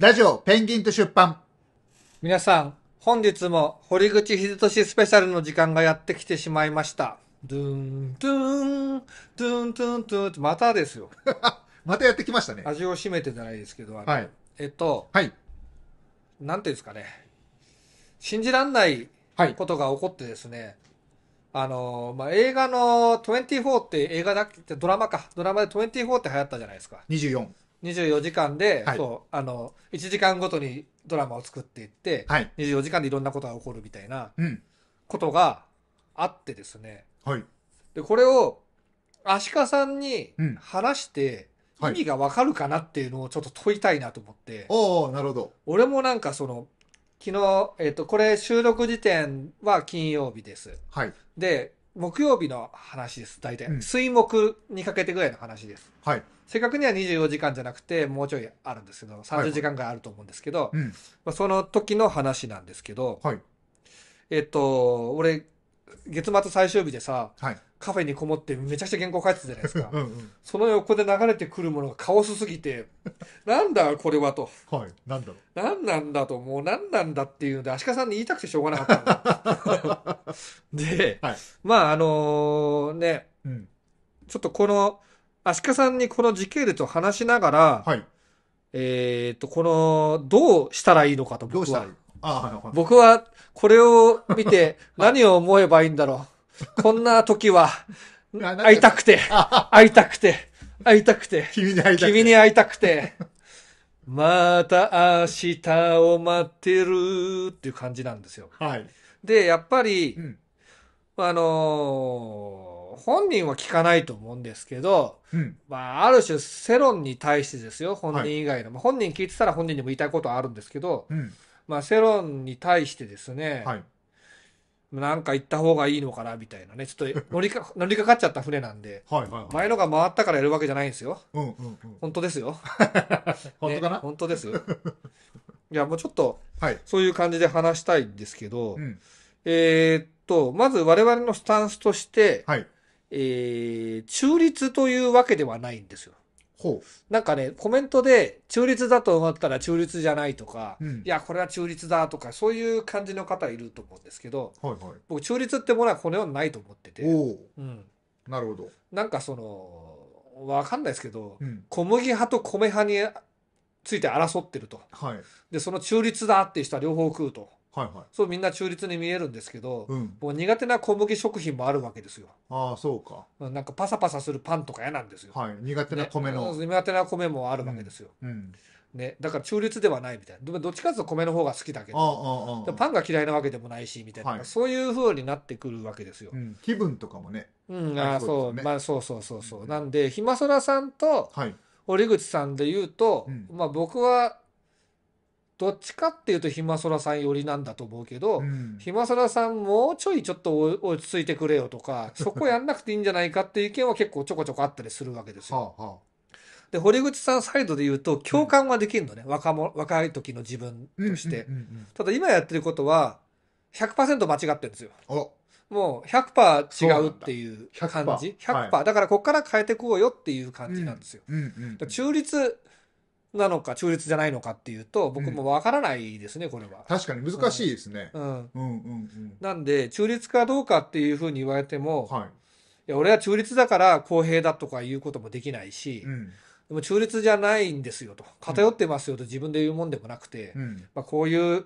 ラジオペンギンと出版。皆さん、本日も堀口秀俊スペシャルの時間がやってきてしまいました。ドゥン、ドゥン、ドゥン、ドゥン、ドゥン、またですよ。またやってきましたね。味を占めてじゃないですけど、はい、えっと、はい。なんていうんですかね。信じらんないことが起こってですね、はい、あの、まあ、映画の24って映画だっけドラマか。ドラマで24って流行ったじゃないですか。24。24時間で、はい、そう、あの、1時間ごとにドラマを作っていって、はい、24時間でいろんなことが起こるみたいな、ことがあってですね。はい。で、これを、アシカさんに話して、意味がわかるかなっていうのをちょっと問いたいなと思って。おおなるほど。俺もなんかその、昨日、えっ、ー、と、これ収録時点は金曜日です。はい。で、木曜日の話です、大体。水木にかけてぐらいの話です。はい。正確には24時間じゃなくて、もうちょいあるんですけど、30時間ぐらいあると思うんですけど、はいはい、まあ、その時の話なんですけど、はい。えっと、俺、月末最終日でさ、はい、カフェにこもってめちゃくちゃ原稿書いてたじゃないですかうん、その横で流れてくるものがカオスすぎて なんだこれはと、はい、なんだ何なんだともう何なんだっていうので足利さんに言いたくてしょうがなかった で、はい、まああのー、ね、うん、ちょっとこの足利さんにこの時系列を話しながら、はい、えっ、ー、とこのどうしたらいいのかと僕は僕はこれを見て 何を思えばいいんだろう。こんな時は、会いたくて、会いたくて、会いたくて、君に会いたくて、君にたくて、また明日を待ってるっていう感じなんですよ。はい。で、やっぱり、うん、あのー、本人は聞かないと思うんですけど、うん、まあ、ある種世論に対してですよ、本人以外の。はい、本人聞いてたら本人にも言いたいことはあるんですけど、うんまあ、世論に対してですね、はい、なんか行った方がいいのかなみたいなね、ちょっと乗りか 乗りかかっちゃった船なんで、はいはいはい、前のが回ったからやるわけじゃないんですよ。うんうんうん、本当ですよ。本当かな、ね、本当ですよ。いや、もうちょっと、はい、そういう感じで話したいんですけど、うん、えー、っと、まず我々のスタンスとして、はい、えー、中立というわけではないんですよ。なんかね、コメントで、中立だと思ったら中立じゃないとか、うん、いや、これは中立だとか、そういう感じの方いると思うんですけど、はいはい、僕、中立ってものはこの世にないと思ってて、うん、なるほど。なんかその、わかんないですけど、うん、小麦派と米派について争ってると、はい、でその中立だっていう人は両方食うと、はいはい、そうみんな中立に見えるんですけど、うん、もう苦手な小麦食品もあるわけですよああそうかなんかパサパサするパンとか嫌なんですよ、はい、苦手な米の、ね、苦手な米もあるわけですよ、うん、うんね、だから中立ではないみたいなどっちかというと米の方が好きだけどパンが嫌いなわけでもないしみたいな、はい、そういうふうになってくるわけですよ、うん、気分とかもねうんあそう、ね、まあそうそうそうそう、うん、なんでひまそらさんと堀口さんで言うと、うん、まあ僕はどっちかっていうとひまそらさん寄りなんだと思うけど、ひまそらさんもうちょいちょっと落ち着いてくれよとか そこやんなくていいんじゃないかっていう意見は結構ちょこちょこあったりするわけですよ。はあはあで堀口さんサイドで言うと共感はできるのね、うん、若も若い時の自分として、ただ今やってることは100%間違ってるんですよもう100%違うっていう感じ 100%, 100%、はい、だからここから変えてこうよっていう感じなんですよ、中立なのか中立じゃないのかっていうと僕もわからないですね、これは確かに難しいですね、うんうんうんうんなんで中立かどうかっていうふうに言われても、はい、いや俺は中立だから公平だとかいうこともできないし、うんでも中立じゃないんですよと偏ってますよと自分で言うもんでもなくて、うん、まあ、こういう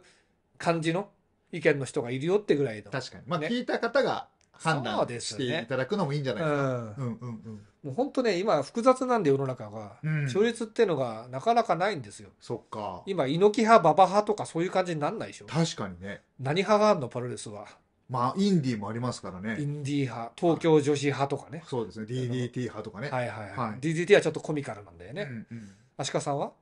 感じの意見の人がいるよってぐらいの確かに、まあ、聞いた方が判断していただくのもいいんじゃないですか。うんうんうんうんもう本当ね今複雑なんで世の中が、うん、中立っていうのがなかなかないんですよそっか今猪木派馬場派とかそういう感じになんないでしょ確かにね何派があるのパルレスはまあインディーもありますからねインディー派東京女子派とかねそうですね DDT 派とかねはいはいはい、はい、DDT はちょっとコミカルなんだよね、うんうん、足利さんは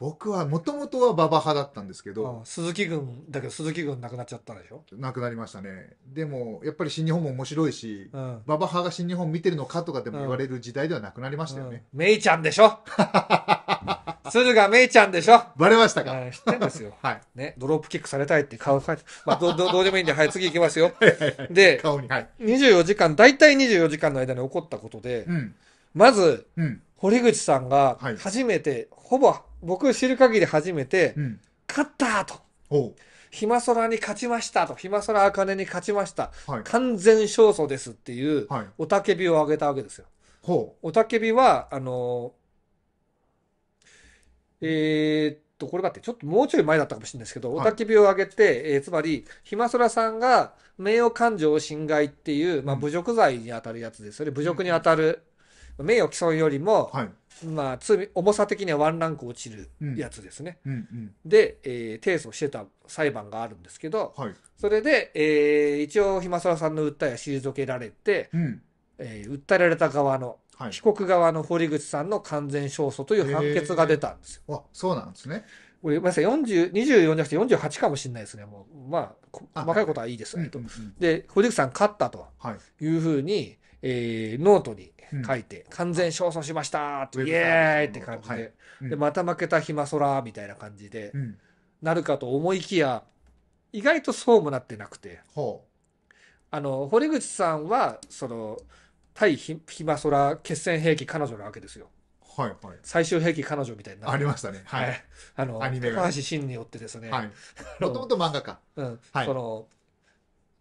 僕はもともとは馬場派だったんですけど、うん鈴木軍だけど鈴木軍なくなっちゃったでしょ、なくなりましたねでもやっぱり新日本も面白いし、うん馬場派が新日本見てるのかとかでも言われる時代ではなくなりましたよね、うんメイちゃんでしょ 鶴がメイちゃんでしょバレましたか、はい知ってんですよ。はいね、ドロップキックされたいって顔書いて、まあ、どうどうどうでもいいんで、はい、次行きますよ。で、顔にはい24時間、大体24時間の間に起こったことで、うんまず、うん堀口さんが初めて、ほぼ僕知る限り初めて、うん、勝ったと。ひまそらに勝ちましたと、ひまそらあかねに勝ちました、はい、完全勝訴ですっていう、おたけびをあげたわけですよ。雄うおたけびは、あのー、えー、っと、これだって、ちょっともうちょい前だったかもしれないですけど、雄おたけびをあげて、えー、つまり、ひまそらさんが名誉感情侵害っていう、まあ、侮辱罪に当たるやつですそれ侮辱に当たる、うん、名誉毀損よりも、はいまあ、罪重さ的にはワンランク落ちるやつですね。うんうんうん、で、えー、提訴してた裁判があるんですけど、はい、それで、えー、一応ひまそらさんの訴えは退けられて、うん、えー、訴えられた側の、はい、被告側の堀口さんの完全勝訴という判決が出たんですよ。えー、あそうなんですね。これ、ごめんなさい、24じゃなくて48かもしれないですね。もう、まあ、細かいことはいいです、ね、と、うんうんうん。で、堀口さん勝ったというふうに、えー、ノートに書いて、うん、完全勝訴しましたイエーイって感じではいうん、でまた負けた暇空みたいな感じで、うん、なるかと思いきや意外とそうもなってなくて、あの堀口さんはその対暇空決戦兵器彼女なわけですよ。はいはい、最終兵器彼女みたいなありましたねはい、あの高橋真によってですねもともと漫画家、うんはい、その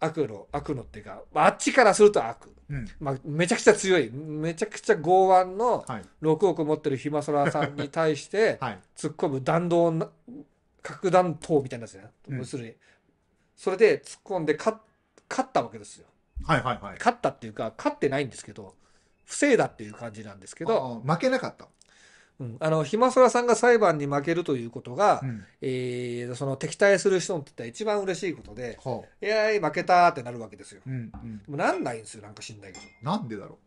悪の、悪のっていうか、まあ、あっちからすると悪。うん、まあ、めちゃくちゃ強い、めちゃくちゃ剛腕の6億持ってるひまそらさんに対して、突っ込む弾道な、核弾頭みたいなやつや、うん、要するに。それで突っ込んで勝ったわけですよ。はいはいはい。勝ったっていうか、勝ってないんですけど、防いだっていう感じなんですけど。負けなかった。うん、あのひまそらさんが裁判に負けるということが、うん、えー、その敵対する人にとっては一番嬉しいことで「いやい負けた」ってなるわけですよ。うん、うん、なんないんですよなんかしんないけど。なんでだろ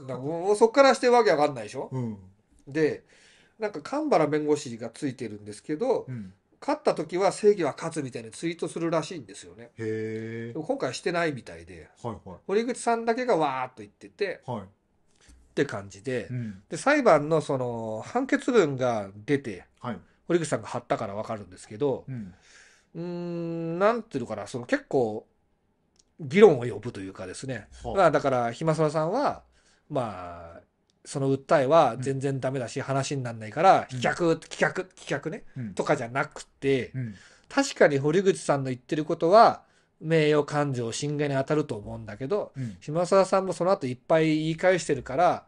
うだもうそっからしてわけわかんないでしょ。うん、でなんか神原弁護士がついてるんですけど、うん、勝った時は正義は勝つみたいにツイートするらしいんですよね。へ今回してないみたいで、はいはい、堀口さんだけがわーっと言ってて。はいって感じでうん、で裁判のその判決文が出て、はい、堀口さんが貼ったから分かるんですけどうんなんていうのかなその結構議論を呼ぶというかですね、はあ、まあ、だから暇まそらさんはまあその訴えは全然ダメだし、話にならないから棄却、うん、棄却棄却ね、うん、とかじゃなくて、確かに堀口さんの言ってることは名誉感情侵害に当たると思うんだけど、うん、島沢さんもその後いっぱい言い返してるから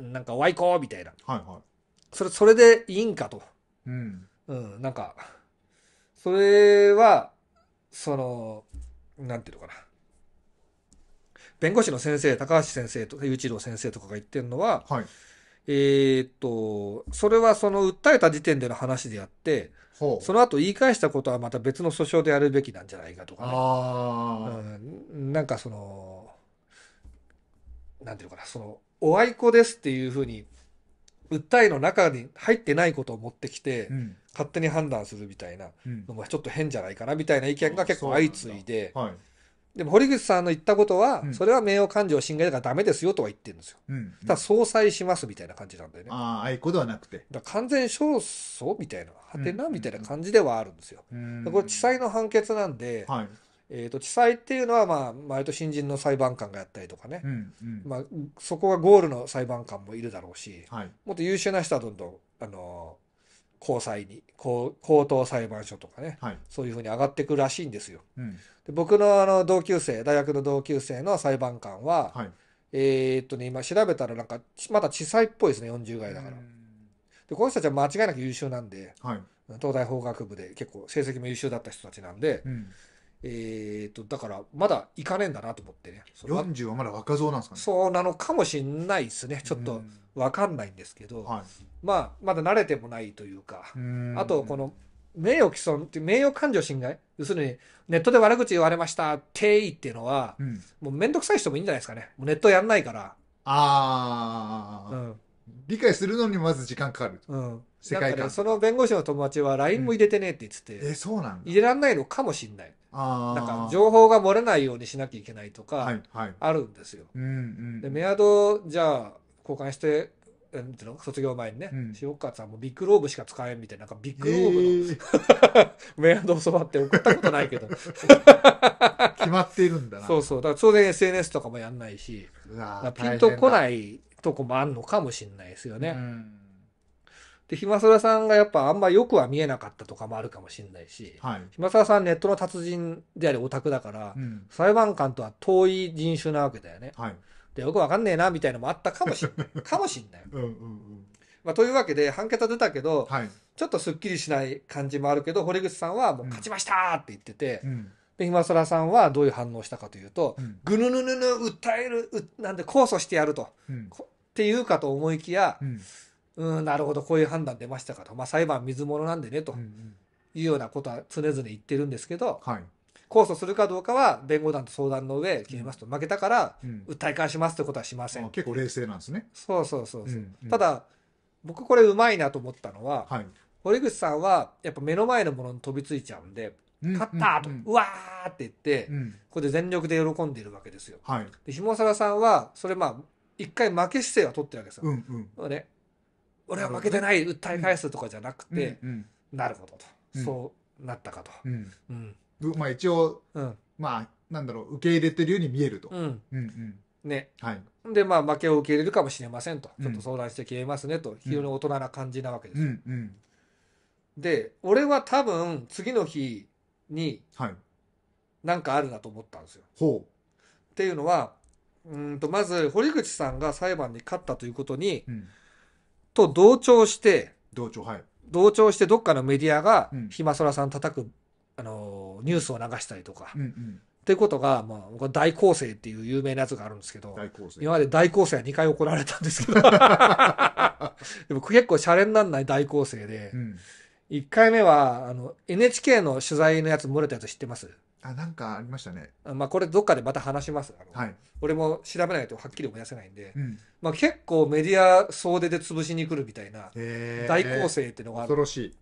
なんか「わいこ!」みたいな、はいはい、それそれでいいんかと、うん、うん、なんかそれはそのなんていうのかな弁護士の先生高橋先生とか裕一郎先生とかが言ってるのは、はい、えー、っとそれはその訴えた時点での話であってその後言い返したことはまた別の訴訟でやるべきなんじゃないかとかね、うん、なんかそのなんていうかなそのお愛子ですっていうふうに訴えの中に入ってないことを持ってきて、うん、勝手に判断するみたいなのもちょっと変じゃないかなみたいな意見が結構相次いで、うんはい、でも堀口さんの言ったことは、うんそれは名誉感情侵害だからダメですよとは言ってるんですよ。うん。ただ相殺しますみたいな感じなんだよね。ああ、あいうことはなくて。ら完全勝訴みたいな、はてなみたいな感じではあるんですよ。うんこれ地裁の判決なんで、はい。えー、と地裁っていうのは、まあ、割と新人の裁判官がやったりとかね、うん。うん。まあ、そこがゴールの裁判官もいるだろうし、はい。もっと優秀な人はどんどん、あの高裁に高等裁判所とかね、はい、そういうふうに上がってくるらしいんですよ。うん、で僕のあの同級生大学の同級生の裁判官は、はい、えっとね今調べたらなんかまだ小さいっぽいですね40代だから。でこの人たちは間違いなく優秀なんで、はい、東大法学部で結構成績も優秀だった人たちなんで、うん、えーと、だからまだ行かねえんだなと思ってね。40はまだ若造なんですかね。そうなのかもしんないですね。ちょっと分かんないんですけど、はい、まあ、まだ慣れてもないというか、うあと、この名誉毀損って名誉感情侵害要するに、ネットで悪口言われました、定位っていうのは、うん、もうめんどくさい人もいいんじゃないですかね。ネットやんないから。ああ、うん。理解するのにまず時間かかる。うん。世界観。その弁護士の友達は LINE も入れてねって言ってて、うん、え、そうなん入れらんないのかもしんない。なんか情報が漏れないようにしなきゃいけないとか、あるんですよ。はいはいうんうん、で、メアド、じゃあ、交換して、卒業前にね、うん、塩川さんもビッグローブしか使えんみたいな、なんかビッグローブの、えー、メアド教わって送ったことないけど。決まっているんだな。そうそう。だから当然 SNS とかもやんないし、ピンとこないとこもあるのかもしれないですよね。うんで、ひまらさんがやっぱあんまよくは見えなかったとかもあるかもしれないし、はい、ひまらさんネットの達人でありオタクだから、うん、裁判官とは遠い人種なわけだよね。はい、で、よくわかんねえな、みたいのもあったかもしんない。かもしんない。うんうんうん。まあ、というわけで、判決は出たけど、はい、ちょっとすっきりしない感じもあるけど、堀口さんはもう勝ちましたって言ってて、うんうんで、今さんはどういう反応したかというと、ぐぬぬぬぬ訴える、なんで控訴してやると、うん、っていうかと思いきや、うん、うん、なるほど、こういう判断出ましたから、まあ、裁判水物なんでね、というようなことは常々言ってるんですけど、はい、控訴するかどうかは弁護団と相談の上決めますと、負けたから訴え返しますということはしません、うん、結構冷静なんですねそうそうそうそう、うんうん、ただ僕これうまいなと思ったのは、はい、堀口さんはやっぱ目の前のものに飛びついちゃうんで勝ったと、ううんうん、うわーって言って、うん、ここで全力で喜んでいるわけですよ、はい、で下沢さんはそれまあ一回負け姿勢は取ってるわけですよ、うんうんね、俺は負けてない訴え返すとかじゃなくて、なるほどと、そうなったかと、まあ一応、まあなんだろう受け入れてるように見えると、ね、はい、でまあ負けを受け入れるかもしれませんと、ちょっと相談して消えますねと非常に大人な感じなわけですよ、で俺は多分次の日に何かあるなと思ったんですよ、っていうのはうんとまず堀口さんが裁判に勝ったということに、うんと同調して、同調、はい。同調してどっかのメディアが、ひまそらさん叩く、あのニュースを流したりとか、うんうん、っていうことが、まあ、大構成っていう有名なやつがあるんですけど、今まで大構成は2回怒られたんですけど、でも結構シャレになんない大構成で、うん、1回目は、あの、NHK の取材のやつ、漏れたやつ知ってますあなんかありましたね。まあこれどっかでまた話します。はい、俺も調べないとはっきり思い出せないんで、うん、まあ、結構メディア総出で潰しに来るみたいな大攻勢っていうのがある。恐ろしい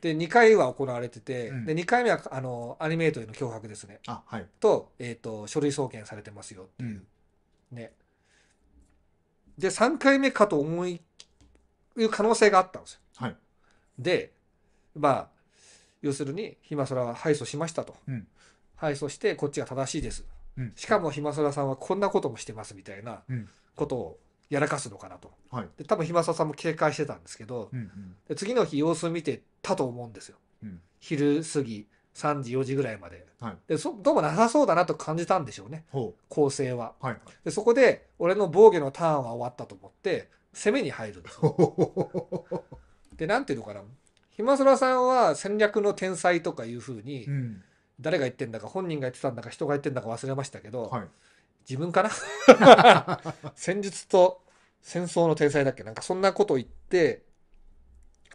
で2回は行われてて、うん、で2回目はあのアニメートへの脅迫ですね、あはい、と,、えーと、書類送検されてますよっていう、うん、ねで3回目かと思いいう可能性があったんですよ、はい、でまあ要するに「ひまは敗訴しましたと」うん、い、そしてこっちが正しいです、うん、しかもひまそらさんはこんなこともしてますみたいなことをやらかすのかなと、はい、で多分ひまそらさんも警戒してたんですけど、うんうん、で次の日様子見てたと思うんですよ、うん、昼過ぎ3時4時ぐらいまではい、でそどうもなさそうだなと感じたんでしょうね構成は、はいでそこで俺の防御のターンは終わったと思って攻めに入るんですよ でなんていうのかなひまそらさんは戦略の天才とかいうふうに、ん誰が言ってんだか本人が言ってたんだか人が言ってんだか忘れましたけど、はい、自分かな 戦術と戦争の天才だっけなんかそんなこと言って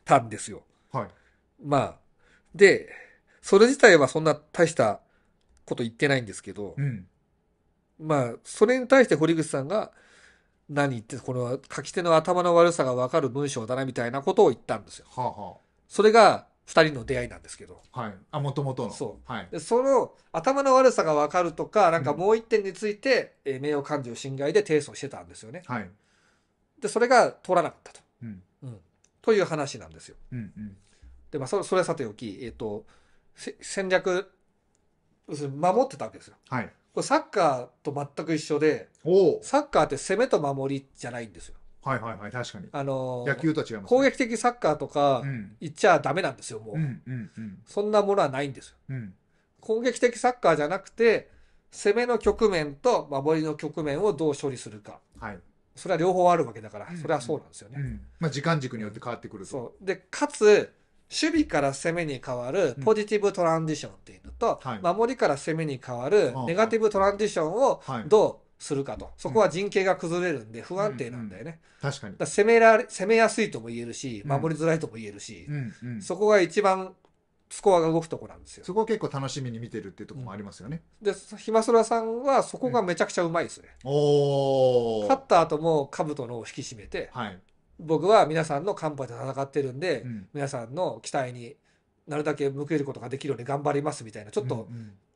たんですよ。はい、まあでそれ自体はそんな大したこと言ってないんですけど、うん、まあそれに対して堀口さんが何言ってこの書き手の頭の悪さが分かる文章だなみたいなことを言ったんですよ。はあはあ、それが2人の出会いなんですけど。はい。あ、もともとの。そう。はい。で、その頭の悪さが分かるとか、なんかもう一点について、うん、え名誉感情侵害で提訴してたんですよね。はい。で、それが通らなかったと。うん。うん、という話なんですよ。うんうん。で、まあ、それそれはさておき、えっ、ー、と、戦略、守ってたわけですよ。はい。これサッカーと全く一緒で、サッカーって攻めと守りじゃないんですよ。はいはいはい、確かに。あの野球と違います、ね、攻撃的サッカーとか言っちゃダメなんですよ、もう,、うんうんうん。そんなものはないんですよ、うん。攻撃的サッカーじゃなくて、攻めの局面と守りの局面をどう処理するか。はい。それは両方あるわけだから、それはそうなんですよね。うん、まあ時間軸によって変わってくるそう。で、かつ、守備から攻めに変わるポジティブトランジションっていうのと、うんはい、守りから攻めに変わるネガティブトランジションをどうするかと。そこは陣形が崩れるんで不安定なんだよね。うんうん、確かに。だ攻められ、攻めやすいとも言えるし、守りづらいとも言えるし、うんうん、そこが一番スコアが動くとこなんですよ。そこ結構楽しみに見てるっていうとこもありますよね。うん、で、ひまそらさんはそこがめちゃくちゃうまいですね。うん、お勝った後も兜のを引き締めて、はい、僕は皆さんのカンパで戦ってるんで、うん、皆さんの期待になるだけ報けることができるように頑張りますみたいな、ちょっと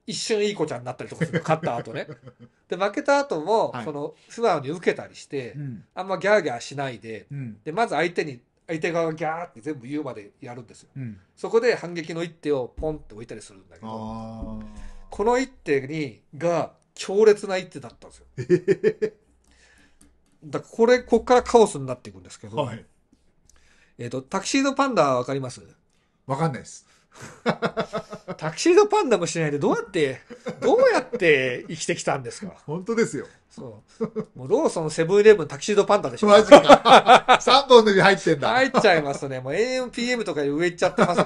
一瞬いい子ちゃんになったりとかする勝った後ね で負けた後も、その素直に受けたりして、あんまギャーギャーしないでうん、でまず相手に相手側がギャーって全部言うまでやるんですよ、うん、そこで反撃の一手をポンって置いたりするんだけどこの一手にが強烈な一手だったんですよ だからこれこっからカオスになっていくんですけど、はい、えっと、タクシードパンダは分かりますわかんないです タキシードパンダもしないでどうやってどうやって生きてきたんですか本当ですよ。そう。もうローソンセブンイレブンタキシードパンダでしょ。マジか。3 本の指入ってんだ。入っちゃいますね。もう AM、PM とか上行っちゃってます。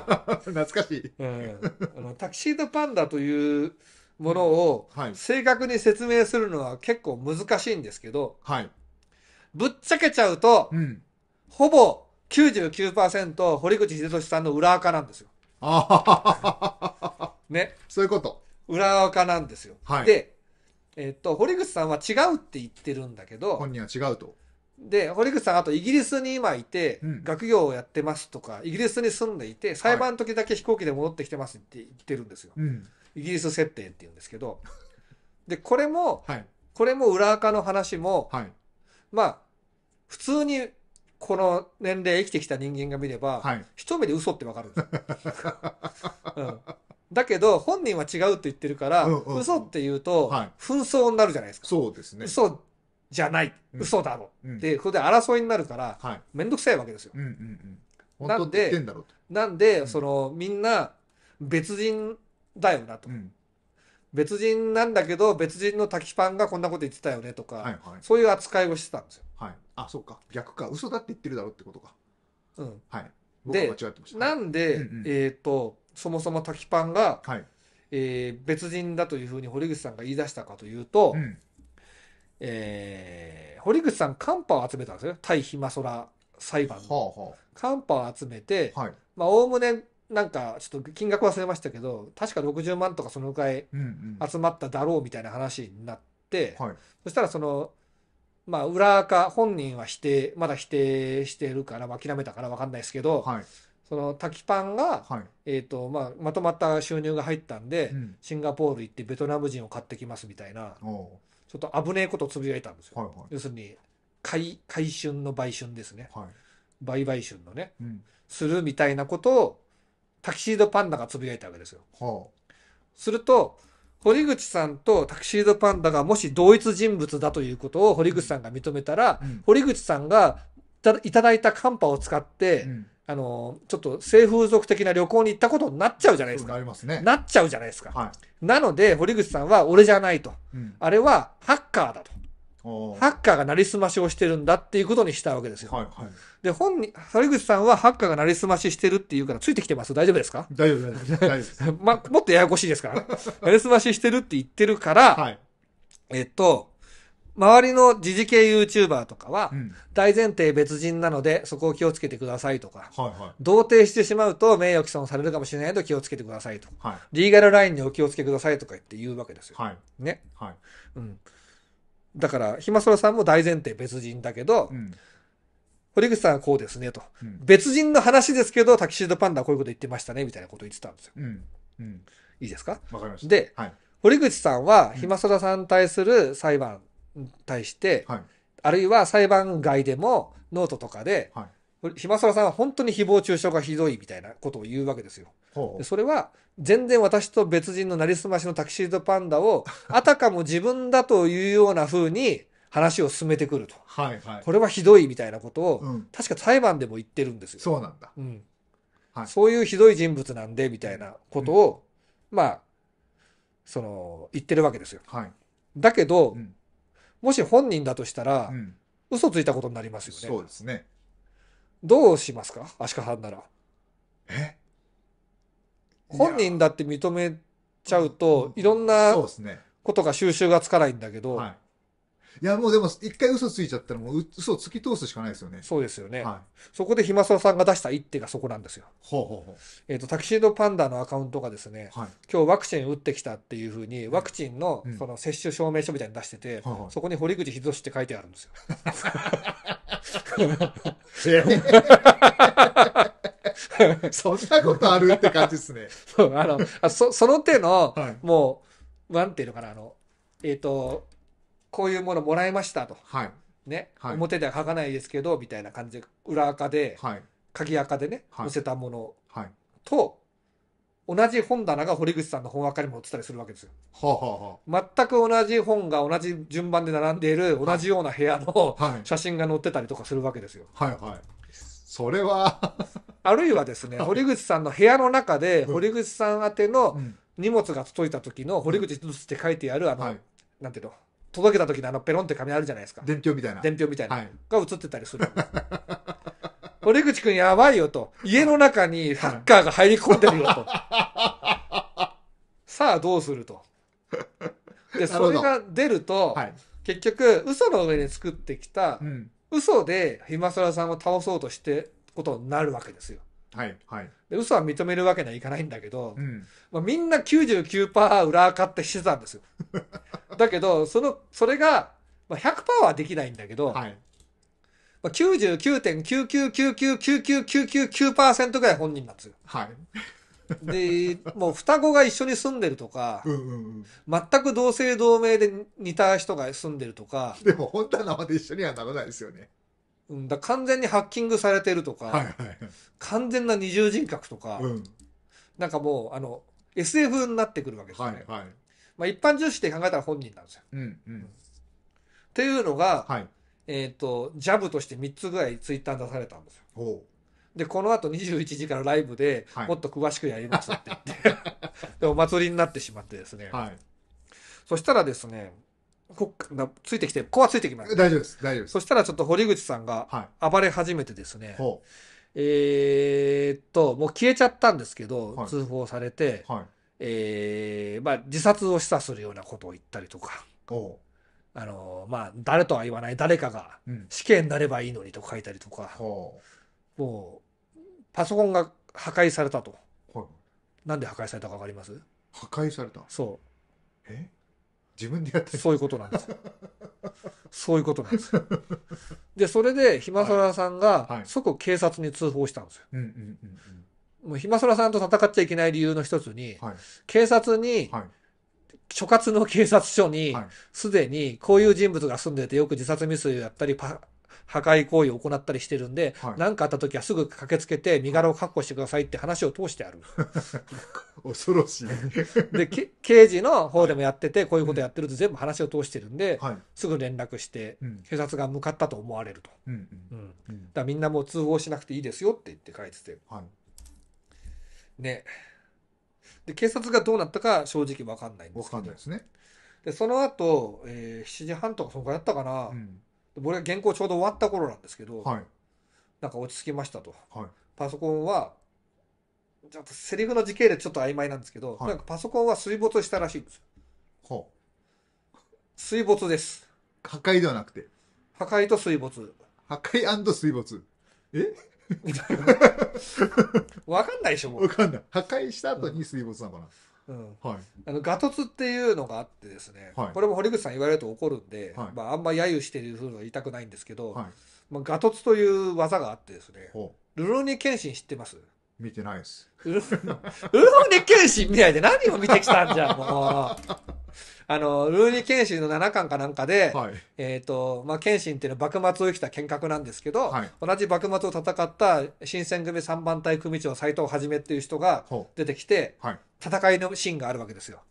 懐かしい。うん。あの、タキシードパンダというものを正確に説明するのは結構難しいんですけど、はい。ぶっちゃけちゃうと、うん、ほぼ99%堀口秀俊さんの裏垢なんですよ。あね。そういうこと。裏垢なんですよ。はい、で、えー、っと、堀口さんは違うって言ってるんだけど。本人は違うと。で、堀口さん、あとイギリスに今いて、うん、学業をやってますとか、イギリスに住んでいて、裁判の時だけ飛行機で戻ってきてますって言ってるんですよ。はいイギリス設定って言うんですけど。で、これも、はい、これも裏垢の話も、はい、まあ、普通にこの年齢生きてきた人間が見れば、はい、一目で嘘ってわかるんです うん、だけど本人は違うって言ってるから、うんうん、嘘って言うと、はい、紛争になるじゃないですかそうですね嘘じゃない、嘘だろ、うん、でそれで争いになるから面倒、はい、くさいわけですよ、うんうんうん、なんでなんで、うん、そのみんな別人だよなと、別人なんだけど別人の炊きパンがこんなこと言ってたよねとか、はいはい、そういう扱いをしてたんですよあ、そうか。逆か。嘘だって言ってるだろうってことか。うん。はい。でなんで、うんうんえっ、と、そもそも滝パンが、はい。えー別人だというふうに堀口さんが言い出したかというと、うん。えー堀口さん、カンパを集めたんですよ。対ひまそら裁判はの。あはカンパを集めて、はい。まあ、おおむね、なんか、ちょっと金額忘れましたけど、確か60万とかそのくらい集まっただろうみたいな話になって、はい。そしたらその、まあ、裏垢本人は否定、まだ否定してるから、諦めたから分かんないですけど、はい、その滝パンが、はいえーとまあ、まとまった収入が入ったんで、うん、シンガポール行ってベトナム人を買ってきますみたいな、ちょっと危ねえことをつぶやいたんですよ。はいはい、要するに買、買春の売春ですね。はい、売買春のね、うん、するみたいなことを、タキシードパンダがつぶやいたわけですよ。はあ、すると、堀口さんとタキシードパンダがもし同一人物だということを堀口さんが認めたら、うん、堀口さんがいただいたカンパを使って、うん、あの、ちょっと性風俗的な旅行に行ったことになっちゃうじゃないですか。すね、なっちゃうじゃないですか。はい、なので、堀口さんは俺じゃないと。あれはハッカーだと。ハッカーがなりすましをしてるんだっていうことにしたわけですよ。はいはい、で、本に、猿口さんはハッカーがなりすまししてるっていうから、ついてきてます大丈夫ですか大丈夫、大丈夫です。ま、もっとややこしいですからなりすまししてるって言ってるから、はい、えっと、周りの時事系 YouTuber とかは、大前提別人なので、そこを気をつけてくださいとか、はい同定してしまうと名誉毀損されるかもしれないと気をつけてくださいと、か、リーガルラインにお気をつけくださいとか言って言うわけですよ。ね、はいうん。だから、ひまそらさんも大前提別人だけど、うん、堀口さんはこうですねと、うん、別人の話ですけど、タキシードパンダはこういうこと言ってましたね、みたいなこと言ってたんですよ。うん、いいですかわかりました。で、はい、堀口さんは、ひまそらさんに対する裁判に対して、はい、あるいは裁判外でも、ノートとかで、はい暇沢さんは本当に誹謗中傷がひどいみたいなことを言うわけですよ。でそれは全然私と別人のなりすましのタキシードパンダを あたかも自分だというようなふうに話を進めてくるとはい、これはひどいみたいなことを、うん、確か裁判でも言ってるんですよ。そうなんだ、うんはい、そういうひどい人物なんでみたいなことを、うん、まあその言ってるわけですよ。はい、だけど、もし本人だとしたら、うん、嘘ついたことになりますよね。そうですねどうしますか足利さんなら。え本人だって認めちゃうと、いろんなことが収集がつかないんだけど、い。や、もうでも、一回嘘ついちゃったら、もう嘘を突き通すしかないですよね。そうですよね。はそこでひまそらさんが出した一手がそこなんですよ。ほうほうほえっ、と、タキシードパンダのアカウントがですね、はい。今日ワクチン打ってきたっていうふうに、ワクチンのその接種証明書みたいに出してて、そこに堀口秀俊って書いてあるんですよ。そんなことあるって感じですね。そう、あの、あそその手の、はい、もう、なんていうのかな、あの、えっ、ー、と、こういうものもらいましたと。はい。ね、はい、表では書かないですけど、みたいな感じで、裏垢で、はい、鍵垢でね、載せたものと、同じ本棚が堀口さんの本赤にも映ったりするわけですよ。はあはあ、全く同じ本が同じ順番で並んでいる同じような部屋の写真が載ってたりとかするわけですよ。はいはい。それは あるいはですね、堀口さんの部屋の中で、堀口さん宛ての荷物が届いた時の、堀口つって書いてある、あの、はい、なんていうの、届けた時のあのペロンって紙あるじゃないですか。伝票みたいな。伝票みたいな。はい、が写ってたりする 堀口君やばいよと。家の中にハッカーが入り込んでるよと。さあどうすると。で、それが出ると、はい、結局、嘘の上に作ってきた、うん、嘘で今空さんを倒そうとしてことになるわけですよ。はいはい、で嘘は認めるわけにはいかないんだけど、うん、まあ、みんな99%裏垢ってしてたんですよ。だけど、その、それが、まあ、100%はできないんだけど、はい、まあ、99.999999999%ぐらい本人なんですよ。はい。で、もう双子が一緒に住んでるとか、うんうんうん、全く同姓同名で似た人が住んでるとか。でも本当は生で一緒にはならないですよね。うん、だ完全にハッキングされてるとか、はいはい完全な二重人格とか、うん、なんかもう、あの、SF になってくるわけですね。はいはい、まあ、一般重視で考えたら本人なんですよ。うんうん、っていうのが、はい、えっ、ー、と、ジャブとして3つぐらいツイッター出されたんですよ。で、この後21時からライブで、もっと詳しくやりますって言ってで、お祭りになってしまってですね。はい、そしたらですね、こっついてきて、こはついてきます。大丈夫です、大丈夫です。そしたらちょっと堀口さんが暴れ始めてですね、はい、えー、っと、もう消えちゃったんですけど、はい、通報されて、はい、えー、まあ、自殺を示唆するようなことを言ったりとか。おあのまあ誰とは言わない誰かが試験になればいいのにと書いたりとか、うん、もうパソコンが破壊されたと、はい、なんで破壊されたか分かります破壊されたそうえ自分でやってそういうことなんです そういうことなんですでそれで暇まそらさんが即警察に通報したんですよ、はいうんうんうん、もうひそらさんと戦っちゃいけない理由の一つに、はい、警察に、はい所轄の警察署に、すでにこういう人物が住んでて、よく自殺未遂をやったり、破壊行為を行ったりしてるんで、何、かあった時はすぐ駆けつけて身柄を確保してくださいって話を通してある。恐ろしい。で、刑事の方でもやってて、こういうことやってると全部話を通してるんで、すぐ連絡して、警察が向かったと思われると。うんだみんなもう通報しなくていいですよって言って書いてて。ね。で警察がどうなったか正直分かんないんですけどかんないですねでその後、えー、7時半とかそのくやったかな、うん、俺は原稿ちょうど終わった頃なんですけど、はい、なんか落ち着きましたと、はい、パソコンはちょっとセリフの時系列ちょっと曖昧なんですけど、はい、なんかパソコンは水没したらしいんですよほう水没です破壊ではなくて破壊と水没破壊水没えみたいな。わかんないでしょ、もわかんない。破壊した後に水没なのかな。うん、はい。あのガトツっていうのがあってですね、はいこれも堀口さん言われると怒るんで、はいまあ、あんま揶揄してるふうには言いたくないんですけど、はい。まあ、ガトツという技があってですね、ほルローニケンシン知ってます見てないです。ルローニケンシンみたいで何を見てきたんじゃん、もう。あの、ルーニー・ケンの七巻かなんかで、はい、えっ、ー、と、まあ、ケンっていうのは幕末を生きた剣客なんですけど、はい、同じ幕末を戦った新選組三番隊組長斎藤はじめっていう人が出てきて、はい、戦いのシーンがあるわけですよ。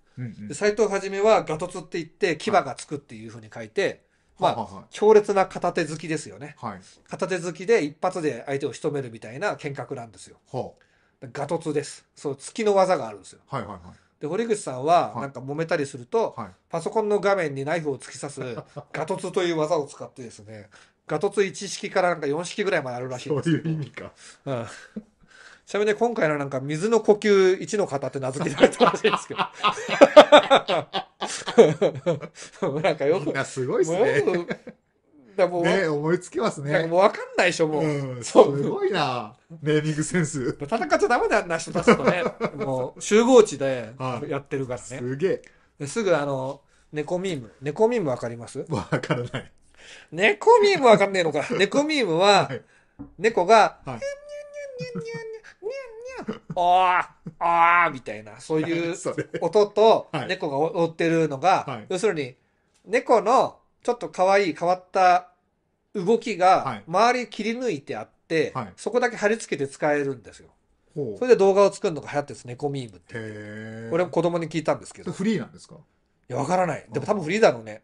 斎、うんうん、藤はじめはガトツって言って、牙がつくっていうふうに書いて、まあ、はは強烈な片手突きですよね、はい。片手突きで一発で相手を仕留めるみたいな剣客なんですよ。ガトツです。そう、突きの技があるんですよ。はいはいはい。で堀口さんはなんか揉めたりすると、はい、パソコンの画面にナイフを突き刺す ガトツという技を使ってですねガトツ1式からなんか4式ぐらいまであるらしいそういう意味か、うん、ちなみに今回のなんか水の呼吸1の方って名付けられたらしいんですけど なんかよくいや、なすごいっすねだもう、ね、思いつきますね。もうわかんないでしょ、もう。うん、そう。すごいな。ネーミングセンス。戦っちゃダメだよ、あんな人出すとね。もう、集合地でやってるからね。すげえ。すぐあの、猫ミーム。猫ミームわかりますわからない。猫ミームわかんねえのか。猫ミームは、猫が、はあ、おーおーみたいな、そういう音と猫が追ってるのが、要するに、猫のちょっと可愛い変わった動きが、周り切り抜いてあっ、はい、そこだけ貼り付けて使えるんですよ。それで動画を作るのが流行ってるんです、猫ミームって。れも子供に聞いたんですけど。フリーなんですかいや、わからない。でも多分フリーだろうね。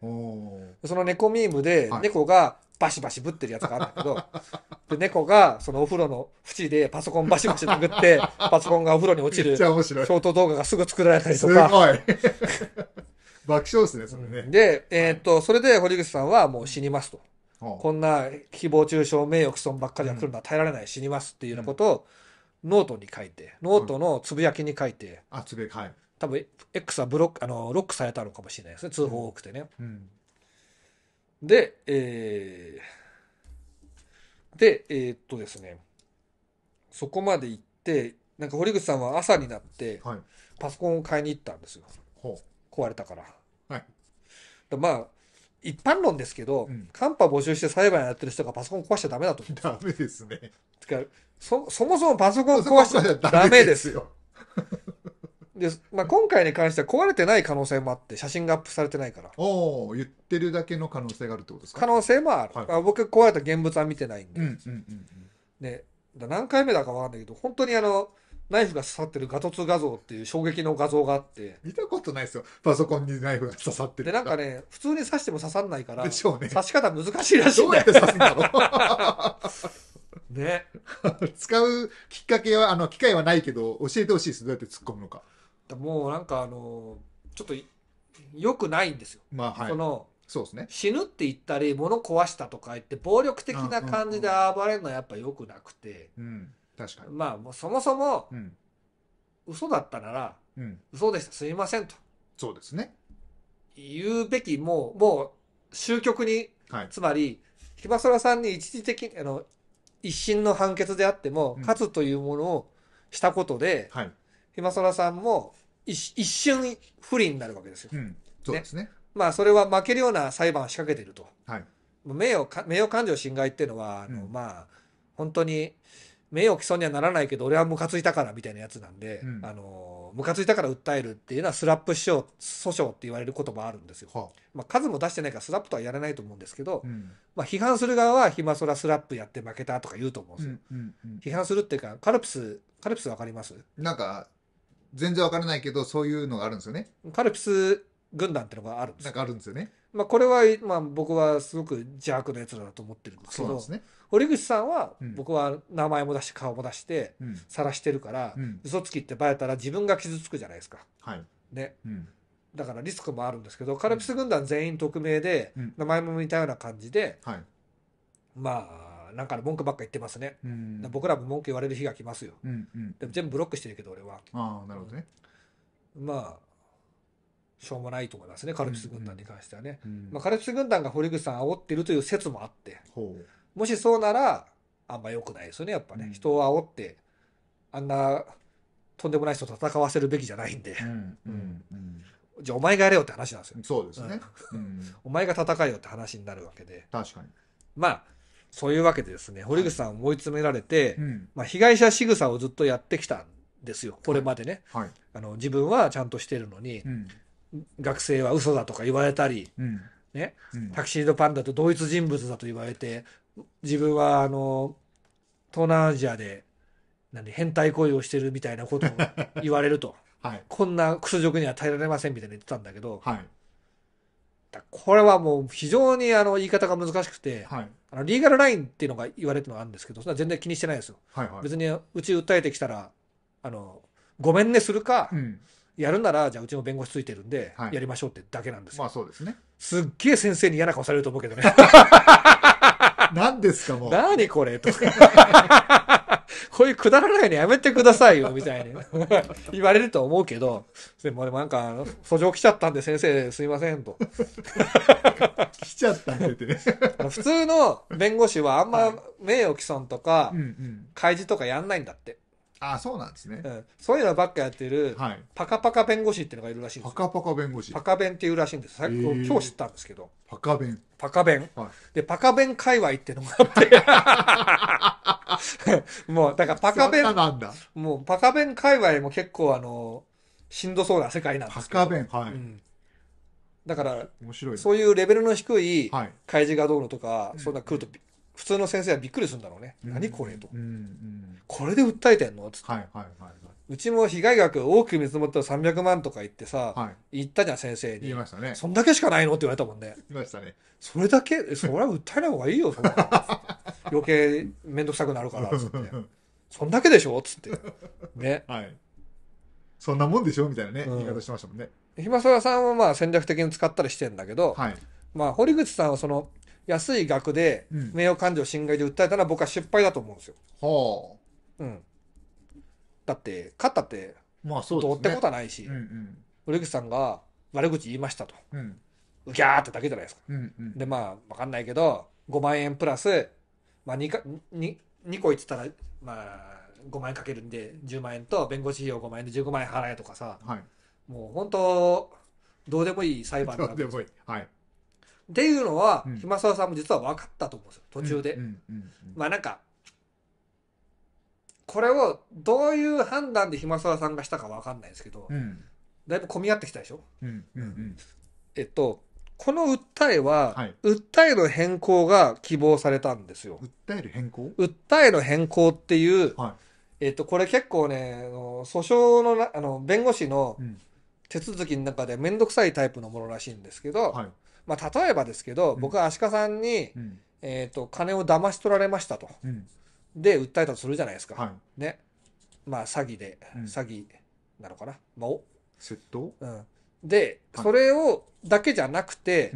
その猫ミームで、猫がバシバシぶってるやつがあるんだけど、は い、で猫がそのお風呂の縁でパソコンバシバシ殴って、パソコンがお風呂に落ちるショート動画がすぐ作られたりとか。爆笑ですね、それね。で、えー、っと、それで堀口さんはもう死にますと。こんな誹謗中傷名誉毀損ばっかりが来るのは耐えられない、死にますっていうようなことをノートに書いてノートのつぶやきに書いて、あつぶやきはい多分 X はブロックあのロックされたのかもしれないですね通報多くてね、うんでえー、でえー、っとですねそこまで行ってなんか堀口さんは朝になってパソコンを買いに行ったんですよ壊れたから、はい、でまあ一般論ですけど、うん、カンパ募集して裁判やってる人がパソコン壊しちゃダメだと思う。ダメですね。つかそ、そもそもパソコン壊しちゃダメですよ。で まあ、今回に関しては壊れてない可能性もあって、写真がアップされてないから。おお言ってるだけの可能性があるってことですか可能性もある。はい、まあ、僕、壊れた現物は見てないんで。うんうんうんうん、ね、何回目だかわかんないけど、本当にあの、ナイフが刺さってるガトツ画像っていう衝撃の画像があって見たことないですよパソコンにナイフが刺さってるでなんかね普通に刺しても刺さんないから、でしょうね刺し方難しいらしいどうやって刺すんだろうね使うきっかけはあの機会はないけど教えてほしいですどうやって突っ込むのかもうなんかあのちょっと良くないんですよ、まあはいそのそうですね死ぬって言ったり物壊したとか言って暴力的な感じで暴れるのはやっぱ良くなくて、うん確かに。まあ、もうそもそも、うん。嘘だったなら、うん。嘘でした、すいませんとそうですね。言うべき、もう、もう、終局に、はい。つまり、ひばそらさんに一時的あの、一審の判決であっても、うん勝つというものをしたことで、はい。ひばそらさんも一、一瞬不利になるわけですよ。うん。そうですね。まあ、それは負けるような裁判を仕掛けてると。はい。名誉名誉感情侵害っていうのは、あの、うんまあ、本当に、名誉毀損にはならないけど俺はムカついたからみたいなやつなんで、うん、あのムカついたから訴えるっていうのはスラップ訴訟って言われることもあるんですよ、はあ、まあ、数も出してないからスラップとはやらないと思うんですけど、うん、まあ、批判する側は暇そらスラップやって負けたとか言うと思うんですよ、うんうんうん、批判するっていうかカルピスカルピス分かりますなんか全然分からないけどそういうのがあるんですよねカルピス軍団ってのがあるんですなんかあるんですよねまあ、これは、まあ、僕はすごく邪悪なやつだと思ってるんですけどす、ね、堀口さんは僕は名前も出して顔も出して晒してるから、うん、嘘つきってばれたら自分が傷つくじゃないですか。はい、ね、うん、だからリスクもあるんですけどカルピス軍団全員匿名で、うん、名前も似たような感じで、はい、まあなんか文句ばっか言ってますね、うん、僕らも文句言われる日が来ますよ、うんうん、でも全部ブロックしてるけど俺はああなるほどね、まあしょうもないと思いますね、カルピス軍団に関してはね。うんうん、まあ、カルピス軍団が堀口さん煽ってるという説もあって、もしそうなら、あんま良くないですよね、やっぱね。うん、人を煽って、あんな、とんでもない人と戦わせるべきじゃないんで。じゃあ、お前がやれよって話なんですよ。そうですね。お前が戦えよって話になるわけで。確かに。まあ、そういうわけでですね、堀口さんを追い詰められて、はい、まあ、被害者仕草をずっとやってきたんですよ、これまでね。はいはい、あの自分はちゃんとしてるのに、うん学生は嘘だとか言われたり、うん、ね、うん、タキシードパンダと同一人物だと言われて、自分はあの、東南アジアで、何、変態行為をしてるみたいなことを言われると。はい、こんな屈辱には耐えられませんみたいな言ってたんだけど、はい、これはもう非常にあの言い方が難しくて、はい、あのリーガルラインっていうのが言われてるのがあるんですけど、それは全然気にしてないですよ。はいはい、別にうち訴えてきたら、あの、ごめんねするか、うん、やるなら、じゃあうちの弁護士ついてるんで、やりましょうってだけなんですよ。はい、まあそうですね。すっげえ先生に嫌な顔されると思うけどね。何ですかもう。何これとか。こういうくだらないのやめてくださいよ、みたいに言われると思うけど、でもなんか、訴状来ちゃったんで先生すいませんと。来ちゃったんでってね。普通の弁護士はあんま名誉毀損とか、開示とかやんないんだって。あそうなんですね、うん、そういうのばっかやってる、はい、パカパカ弁護士っていうのがいるらしいんですパカパカ弁護士パカ弁っていうらしいんです今日知ったんですけどパカ弁パカ弁、はい、でパカ弁界隈っていうのがあって もうだからパカ弁もうパカ弁界隈も結構あのしんどそうな世界なんですけどパカ弁はい、うんだから、そういうレベルの低い開示がどうのとか、うそんな来ると普通の先生はびっくりするんだろうね。うん、何これと、うんうん。これで訴えてんのつって、はいはいはいはい。うちも被害額多く見積もったら300万とか言ってさ、はい、言ったじゃん先生に。言いましたね。そんだけしかないのって言われたもんね。言いましたね。それだけ、それは訴えない方がいいよ、そ 余計面倒くさくなるから、つって。そんだけでしょつって。ね。はい。そんなもんでしょみたいなね、言い方してましたもんね。ひまそらさんはまあ戦略的に使ったりしてんだけど、はい、まあ堀口さんはその、安い額で名誉感情侵害で訴えたら僕は失敗だと思うんですよ。はあ。うん。だって、勝ったって、まあそうですね。どうってことはないし、うんうん、堀口さんが悪口言いましたと。うん。うぎゃーってだけじゃないですか。うんうん、で、まあ、わかんないけど、5万円プラス、まあ2か、2, 個言ってたら、まあ、5万円かけるんで10万円と弁護士費用5万円で15万円払えとかさ、はい、もう本当どうでもいい裁判だどうでもいい、はい、っていうのは、うん、暇沢さんも実は分かったと思うんですよ途中で、まあなんかこれをどういう判断で暇沢さんがしたか分かんないですけど、うん、だいぶ混み合ってきたでしょ、えっとこの訴えは、はい、訴えの変更が希望されたんですよ訴える変更訴えの変更っていう、はい、えっとこれ結構ね訴訟のあの弁護士の、手続きの中で面倒くさいタイプのものらしいんですけど、はい、まあ、例えばですけど、僕は足利さんに、うん、えっ、ー、と、金を騙し取られましたと。うん、で、訴えたとするじゃないですか。はい、ね。まあ、詐欺で、詐欺なのかな。まあ、お。窃盗うん。で、それを、だけじゃなくて、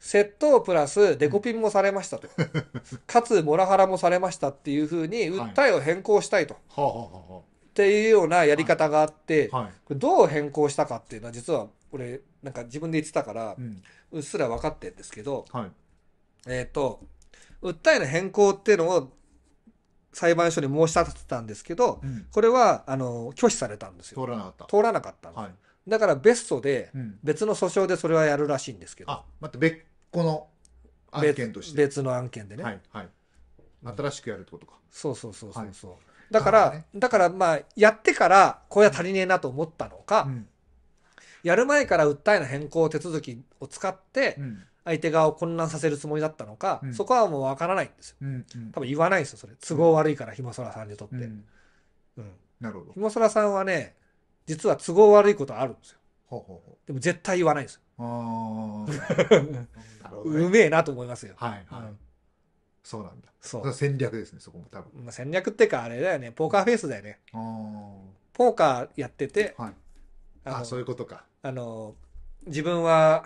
窃盗プラスデコピンもされましたと、かつモラハラもされましたっていうふうに訴えを変更したいと、はいはあはあ、っていうようなやり方があって、はいはい、どう変更したかっていうのは実はこれなんか自分で言ってたから、うっすら分かってるんですけど、はい、えっ、ー、と、訴えの変更っていうのを裁判所に申し立てたんですけど、うん、これはあの拒否されたんですよ。通らなかった。通らなかったはい、だから別訴で、うん、別の訴訟でそれはやるらしいんですけど。あ、待って、別個の案件として。別の案件でね。はい、はい。新しくやるってことか。そうそうそうそうだから、ね、だからまあ、やってから、これは足りねえなと思ったのか、うんやる前から訴えの変更手続きを使って、相手側を混乱させるつもりだったのか、うん、そこはもうわからないんですよ、うんうん、多分言わないですよそれ都合悪いからひもそらさんにとって、うんなるほどひもそらさんはね実は都合悪いことあるんですよでも絶対言わないんですよあ うめえなと思いますよはいはい、うん、そうなんだそう戦略ですねそこも多分、戦略っていうかあれだよねポーカーフェイスだよねポーカーやってて、はい、ああそういうことかあの、自分は、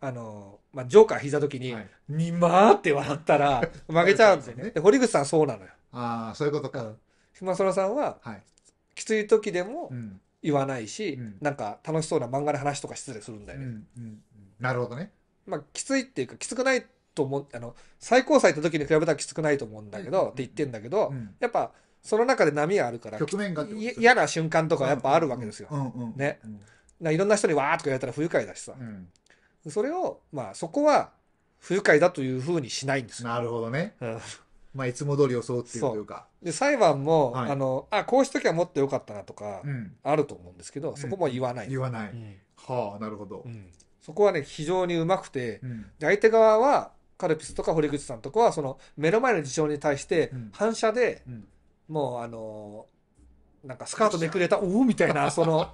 あの、まあ、ジョーカー引いた時に、にまーって笑ったら、負けちゃうんですよね。で堀口さんそうなのよ。ああ、そういうことうか。ん。島空さんは、はい。きつい時でも言わないし、うんなんか楽しそうな漫画の話とか失礼するんだようね。んうん。なるほどね。まあ、きついっていうか、きつくないと思う、あの、最高裁った時に比べたらきつくないと思うんだけど、うんって言ってんだけど、うん。やっぱ、その中で波があるから、局面が嫌な瞬間とかやっぱあるわけですよ。うんうん。ねうん。ないろんな人にわーとか言われたら不愉快だしさ、うん、それをまあそこは不愉快だというふうにしないんですよなるほどね、まあいつも通り装っているというかで裁判も、はい、あのあこうしときゃもっとよかったなとかあると思うんですけど、うん、そこも言わない、言わない、はあなるほど、そこはね非常にうまくて、相手側はカルピスとか堀口さんとかはその目の前の事象に対して反射で、もうあのなんかスカートめくれた、おおみたいな、その、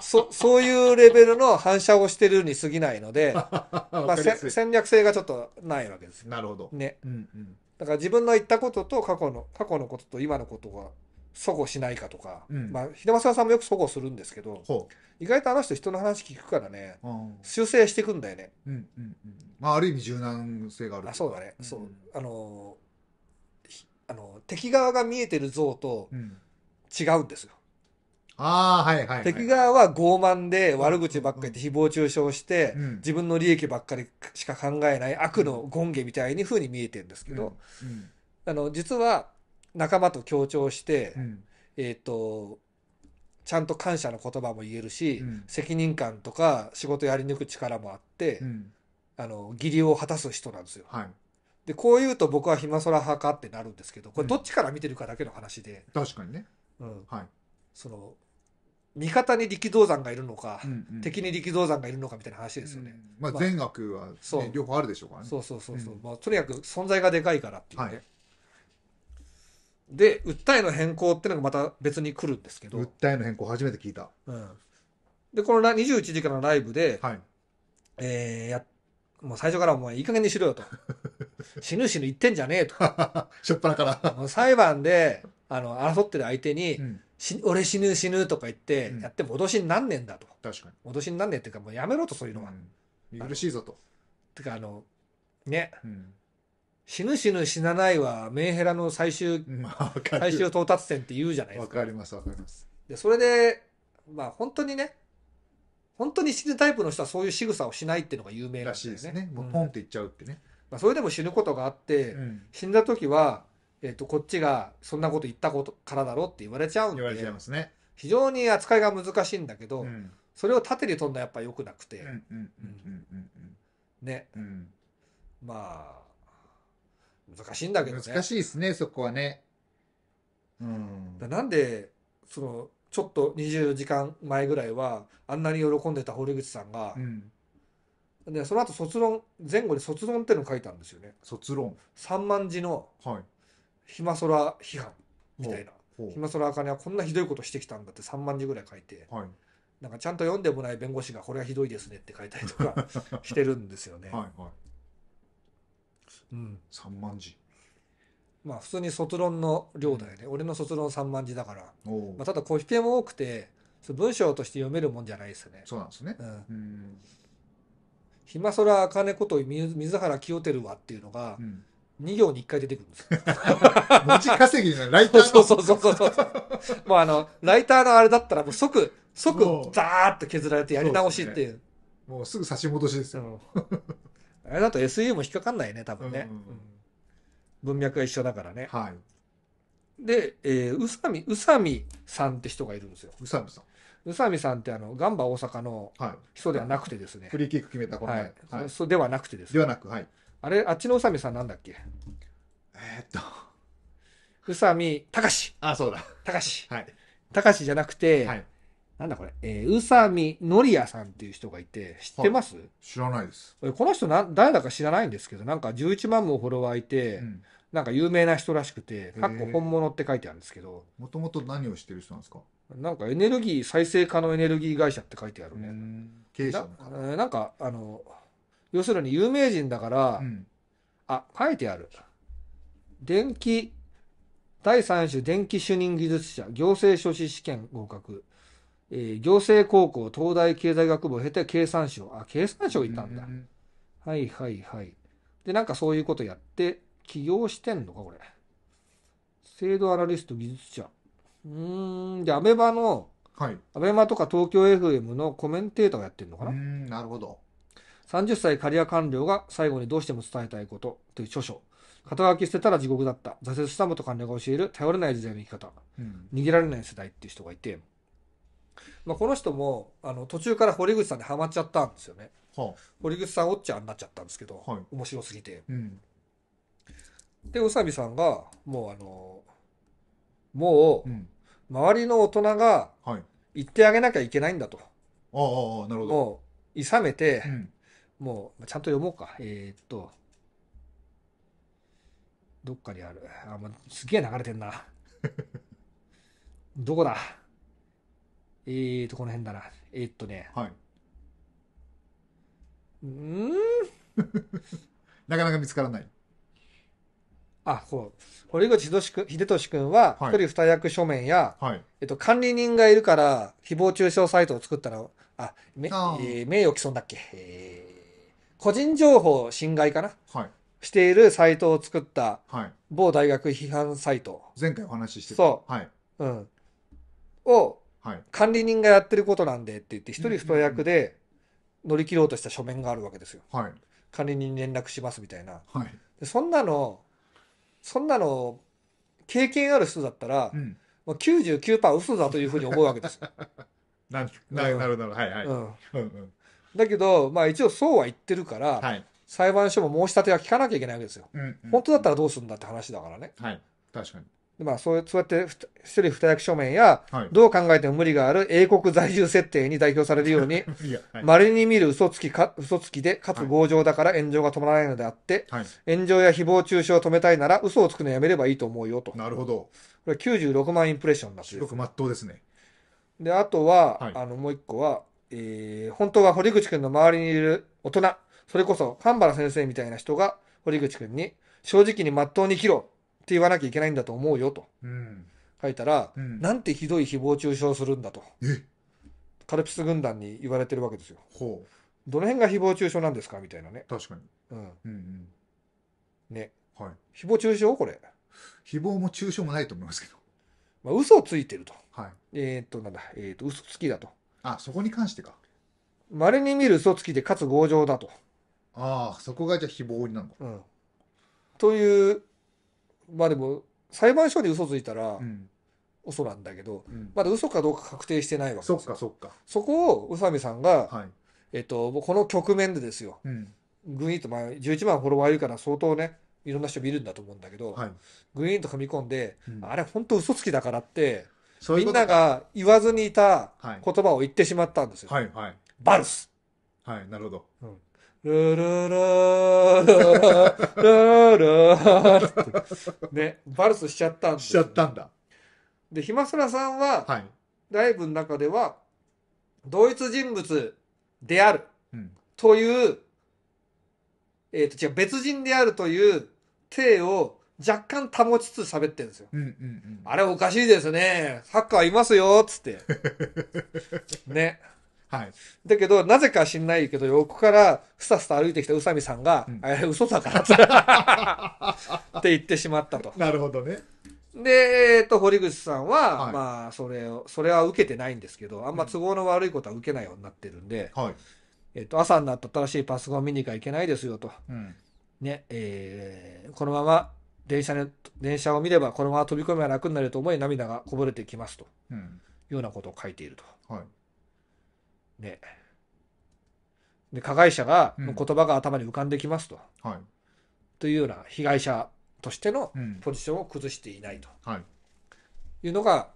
そ、そういうレベルの反射をしてるに過ぎないので、まあ、戦略性がちょっとないわけですよ。なるほど。ね。うんうん。だから自分の言ったことと過去の、過去のことと今のことが、そごしないかとか、うん、まあ、秀政さんもよくそごするんですけど、意外とあの人人の話聞くからね、うん、修正していくんだよね。うんうんうん。まあ、ある意味柔軟性があるあそうだね。うん、そう。あの、あの、敵側が見えてる像と、うん違うんですよ。ああ、はい、はいはい、敵側は傲慢で悪口ばっかり言って誹謗中傷して、うん、自分の利益ばっかりしか考えない悪の権下みたいに風に見えてるんですけど、うんうん、あの、実は仲間と協調して、えっ、ー、と、ちゃんと感謝の言葉も言えるし、責任感とか仕事やり抜く力もあって、あの、義理を果たす人なんですよ。はいでこう言うと僕はひまそら派かってなるんですけどこれどっちから見てるかだけの話で、うん、確かにねうんはい、その味方に力道山がいるのか、うんうん、敵に力道山がいるのかみたいな話ですよね。うんまあ、善悪はね、両方あるでしょうからね。そうそうそうそう、うん、まあ、とにかく存在がでかいからっていうね。はい、で訴えの変更っていうのがまた別に来るんですけど訴えの変更初めて聞いた、うん、でこの21時からのライブで、はいえー、やもう最初からお前いい加減にしろよと 死ぬ死ぬ言ってんじゃねえと しょっぱなから裁判であの争ってる相手に、うんし俺死ぬ死ぬとか言ってうんやって戻しになんねえんだと、確か戻しになんねえっていうかもうやめろとそういうのは、うん苦しいぞと、てかあのねうん、死ぬ死ぬ死なないはメンヘラの最終まあ最終到達点って言うじゃないでわすかかりますわかりますでそれでまあ本当にね本当に死ぬタイプの人はそういう仕草をしないっていうのが有名らだしいですねもうポンっていっちゃうってね、まあ、それでも死ぬことがあって、うん死んだ時はえっ、と、こっちが、そんなこと言ったことからだろって言われちゃうんで。言われちゃいますね。非常に扱いが難しいんだけど、うん、それを縦に飛んだやっぱ良くなくて。ね。うん、まあ、難しいんだけどね。難しいですね、そこはね。うん、なんで、その、ちょっと24時間前ぐらいは、あんなに喜んでた堀口さんが、うんでその後卒論前後に卒論っていうのを書いたんですよね卒論3万字の、はい、暇空批判みたいな暇空ねはこんなひどいことしてきたんだって3万字ぐらい書いて、はい、なんかちゃんと読んでもない弁護士がこれはひどいですねって書いたりとか してるんですよね。はいはい、うん、3万字まあ普通に卒論の量だよね、うん、俺の卒論3万字だから、まあ、ただコピペも多くて文章として読めるもんじゃないですね。そうなんですね、うん、暇空茜こと水原清輝はっていうのが、うん2行に1回出てくるんです 文字稼ぎじゃない、ライターの。そうそうそうそうそう。もうあの、ライターのあれだったらもう即、即、ザーッと削られてやり直しっていう。うね、もうすぐ差し戻しですよ。あれだと s u も引っかかんないね、多分ね。ん文脈が一緒だからね。はい。で、えー、宇佐美、宇佐美さんって人がいるんですよ。宇佐美さん。宇佐美さんってあの、ガンバ大阪の人ではなくてですね。はい、フリーキック決めたこの、はい、はい、そうではなくてですね。ではなく、はい。あれ、あっちの宇佐美さんなんだっけえーっと、宇佐美隆あ、そうだ。隆はい。隆じゃなくて、はいなんだこれ、えー宇佐美のりやさんっていう人がいて、知ってます、知らないです。この人な誰だか知らないんですけど、なんか11万もフォロワーいて、うんなんか有名な人らしくて、かっこ本物って書いてあるんですけど、もともと何をしてる人なんですかなんかエネルギー、再生可能エネルギー会社って書いてあるね。経営者のかななんか、あの、要するに有名人だから、うん、あ、書いてある。電気、第3種電気主任技術者、行政書士試験合格。えー、行政高校、東大経済学部を経て経産省。あ、経産省行ったんだ。うん、はいはいはい。で、なんかそういうことやって、起業してんのか、これ。制度アナリスト、技術者。うーん、で、アメバの、はい、アベマとか東京 FM のコメンテーターをやってるのかななるほど。30歳刈谷リア官僚が最後にどうしても伝えたいことという著書。肩書き捨てたら地獄だった。挫折した元官僚が教える頼れない時代の生き方。うん、逃げられない世代っていう人がいて、まあ、この人もあの途中から堀口さんにはまっちゃったんですよね。はあ、堀口さんおっちゃんになっちゃったんですけど、はい、面白すぎて。うん、で、宇佐美さんが、もうあの、もう、周りの大人が言ってあげなきゃいけないんだと。はい、ああ、なるほど。もう、いさめて、うんもう、ちゃんと読もうか。えー、っと、どっかにある。あ、まあ、すげえ流れてんな。どこだえーと、この辺だな。えー、っとね。はい。うんなかなか見つからない。あ、こう。堀口秀俊君は、一人二役書面や、はい、えっと、管理人がいるから、誹謗中傷サイトを作ったら、あ、めあえー、名誉毀損だっけ、え個人情報侵害かな、はい、しているサイトを作った某大学批判サイト、前回お話ししてたそう、はいうん、を管理人がやってることなんでって言って一人太役で乗り切ろうとした書面があるわけですよ、はい、管理人に連絡しますみたいな、はい、でそんなのそんなの経験ある人だったら、うん、99%嘘だというふうに思うわけですよ。なななるなる、はいはい。うんうんだけど、まあ一応そうは言ってるから、はい、裁判所も申し立ては聞かなきゃいけないわけですよ。うん、うん、本当だったらどうするんだって話だからね。はい。確かに。まあ、そうそうやって一人二役書面や、どう考えても無理がある英国在住設定に代表されるように、ま れに見る嘘つきか、嘘つきで、かつ強情だから炎上が止まらないのであって、炎上や誹謗中傷を止めたいなら嘘をつくのやめればいいと思うよと。なるほど。これ96万インプレッションだし。すごくまっとうですね。で、あとは、あの、もう一個は、えー、本当は堀口くんの周りにいる大人、それこそ神原先生みたいな人が堀口くんに、正直に真っ当に生きろって言わなきゃいけないんだと思うよと。書いたら、うん、なんてひどい誹謗中傷するんだと。カルピス軍団に言われてるわけですよ。ほう。どの辺が誹謗中傷なんですかみたいなね。確かに。うん。うんうんね。はい。誹謗中傷これ。誹謗も中傷もないと思いますけど。まあ、嘘をついてると。はい。えっと、なんだ、えー、っと、嘘つきだと。あ、そこに関してか。稀に見る嘘つきで、かつ強情だと。ああ、そこがじゃあ非暴になるのうん。という、まあでも、裁判所に嘘ついたら、うん嘘なんだけど、うん、まだ嘘かどうか確定してないわけですそっかそっか。そこを宇佐美さんが、はい、えっと、この局面でですよ、うん、ぐいんと、まあ、11万フォロワーいるから相当ね、いろんな人見るんだと思うんだけど、はい、ぐいんと踏み込んで、うん、あれ本当嘘つきだからって、ううみんなが言わずにいた言葉を言ってしまったんですよ。はいはいバルス。はいなるほどルルルルルルね、バルスしちゃったんですしちゃったんだで、ひまさらさんは、はいライブの中では、同一人物であるという、えっ、と、違う、別人であるという体を若干保ちつつ喋ってるんですよ、うんうんうん。あれおかしいですね。サッカーいますよ、つって。ね。はい。だけど、なぜか知んないけど、横からふさふさ歩いてきた宇佐美さんが、うん、あれ嘘だから、って言ってしまったと。なるほどね。で、えっと、堀口さんは、はい、まあ、それを、それは受けてないんですけど、あんま都合の悪いことは受けないようになってるんで、うん、はい。えっと、朝になった新しいパソコン見に行かいけないですよと。うん。ね、えー、このまま電車電車を見ればこのまま飛び込みは楽になると思い涙がこぼれてきますと、うん、いうようなことを書いていると。はい、ねで加害者が、の言葉が頭に浮かんできますと。はい、というような被害者としてのポジションを崩していないと、はい、いうのが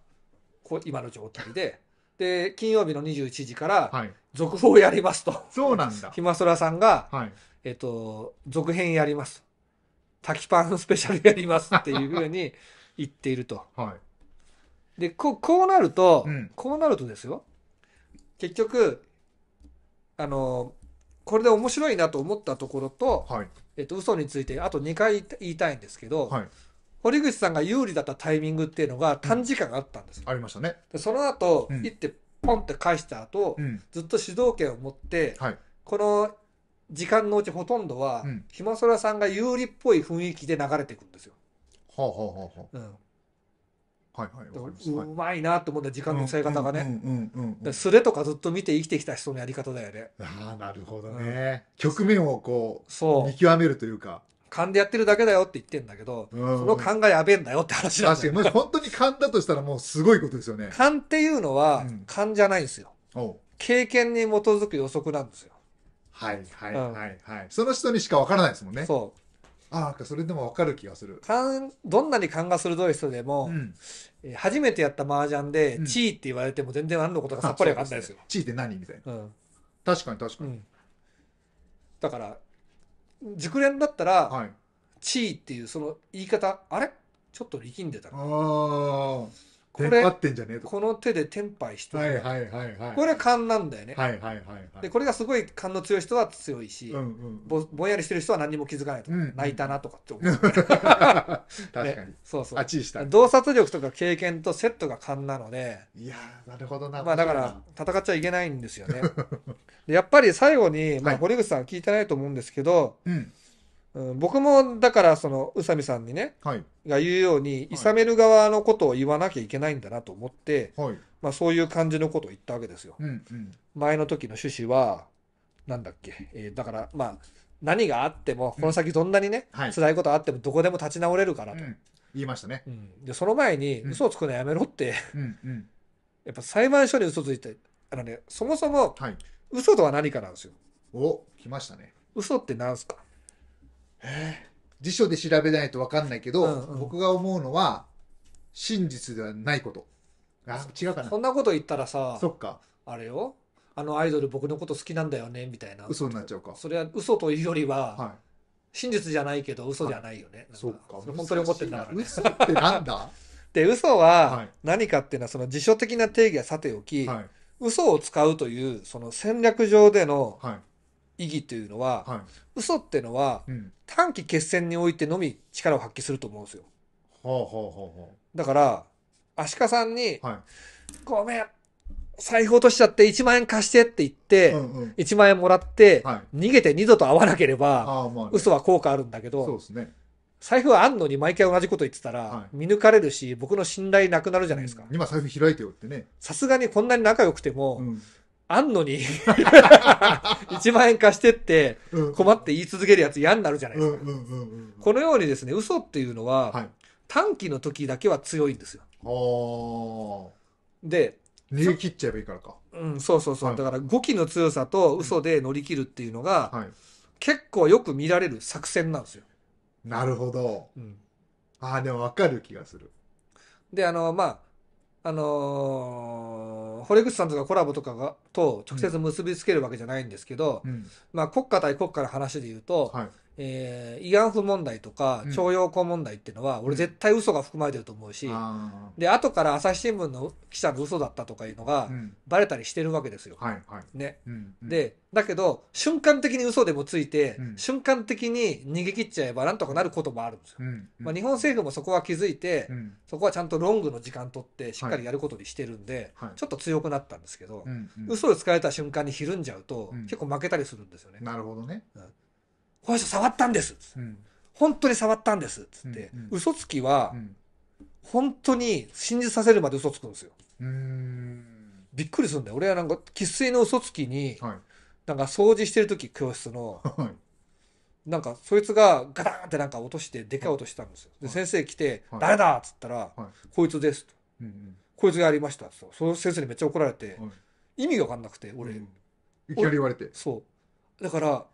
こ今の状態で。で金曜日の21時から続報をやりますと、はい、そうなんだ暇空 さんが、はい、えっと、続編やります滝パンスペシャルやりますっていうふうに 言っていると。はい。で、こう、こうなると、うん、こうなるとですよ。結局、あの、これで面白いなと思ったところと、はい、えっと、嘘について、あと2回言いたいんですけど、はい、堀口さんが有利だったタイミングっていうのが短時間あったんです、うん、ありましたね。でその後、うん、行ってポンって返した後、うん、ずっと主導権を持って、はい、この時間のうちほとんどは、ひまそらさんが有利っぽい雰囲気で流れていくんですよ。はあはあはあ。うん。はいはい、うまいなと思った時間の使い方がねすれとかずっと見て生きてきた人のやり方だよねああなるほどね、うん、局面をこうそう見極めるというか勘でやってるだけだよって言ってんだけど、うんその勘がやべえんだよって話なんだ確かに本当に勘だとしたらもうすごいことですよね勘っていうのは勘じゃないんですよ、うん、経験に基づく予測なんですよはいはいはいはい。その人にしかわからないですもんね。そう。ああ、それでもわかる気がする。んどんなに勘が鋭い人でも、うんえ初めてやった麻雀で、うん地位って言われても全然何のことがさっぱりわかんないですよ。地位って何みたいな。うん。確かに確かうに。ん。だから、熟練だったら、はい。地位っていうその言い方、あれちょっと力んでたなああ。テンパってんじゃねえとこの手でテンパイしてる、はいはいはいはい、これは勘なんだよね、はいはいはいはい、でこれがすごい勘の強い人は強いし、うんうん、ぼぼんやりしてる人は何にも気づかないとうん、泣いたなとかって思う、確かにそうそうあちした洞察力とか経験とセットが勘なのでいやなるほどな、まあ、だから戦っちゃいけないんですよね やっぱり最後に、まあ、堀口さん聞いてないと思うんですけど、はいうんうん、僕もだからその宇佐美さんにね、はい、が言うように、いさめる側のことを言わなきゃいけないんだなと思って、はい、まあ、そういう感じのことを言ったわけですよ。うんうん、前の時の趣旨はなんだっけ、えー、だからまあ何があってもこの先どんなにね、うんはい、辛いことあってもどこでも立ち直れるからと、うん、言いましたね、うん、でその前に嘘をつくのやめろってやっぱ裁判所に嘘ついてあのねそもそも嘘とは何かなんですよ。お来ましたね。嘘って何すか辞書で調べないと分かんないけど、うんうん僕が思うのは真実ではないことあ違うかなそんなこと言ったらさそっかあれよあのアイドル僕のこと好きなんだよねみたいな嘘になっちゃうかそれは嘘というよりは、は真実じゃないけど嘘じゃないよね、いなそうか本当に思ってんだから、ね、嘘ってなんだ で嘘はは何かっていうのはその辞書的な定義はさておき、はい嘘を使うというその戦略上での意義というのは、はい嘘ってのは、うん短期決戦においてのみ力を発揮すると思うんですよほうほうほうほだから足利さんにごめん財布落としちゃって1万円貸して」って言って、うんうん。1万円もらって、はい逃げて二度と会わなければね。嘘は効果あるんだけどそうですね。財布はあんのに毎回同じこと言ってたら、は見抜かれるし僕の信頼なくなるじゃないですか今財布開いてよってね。さすがにこんなに仲良くても、うんあんのに1 万円貸してって困って言い続けるやつ嫌になるじゃないですか。このようにですね、嘘っていうのは、短期の時だけは強いんですよ。で、逃げ切っちゃえばいいからか。うん、そうそうそう。はい、だから語気の強さと嘘で乗り切るっていうのが、結構よく見られる作戦なんですよ。なるほど。うん、ああ、でもわかる気がする。で、あの、まあ、あのー、堀口さんとかコラボとかがと直接結びつけるわけじゃないんですけど、うん、まあ、国家対国家の話で言うと、はい、えー、慰安婦問題とか徴用工問題っていうのは、俺絶対嘘が含まれてると思うし、うん、で後から朝日新聞の記者の嘘だったとかいうのが、バレたりしてるわけですよ。ね、でだけど瞬間的に嘘でもついて、うん、瞬間的に逃げ切っちゃえばなんとかなることもあるんですよ。うんうんまあ、日本政府もそこは気づいて、うん、そこはちゃんとロングの時間取ってしっかりやることにしてるんで、はい、ちょっと強くなったんですけど、うん嘘を使われた瞬間にひるんじゃうと、結構負けたりするんですよね。なるほどね、この人触ったんです、うん、本当に触ったんですっつって、うんうん、嘘つきは、本当に信じさせるまで嘘つくんですよ。びっくりするんだよ俺はなんか生粋の嘘つきに、はい、なんか掃除してる時教室の、はい、なんかそいつがガタンってなんか落としてでかい音したんですよ。はい、で先生来て「誰だ!」っつったら「こいつです」と。うんうんこいつがやりましたってその先生にめっちゃ怒られて、意味が分かんなくて俺、うん、いきなり言われてそうだから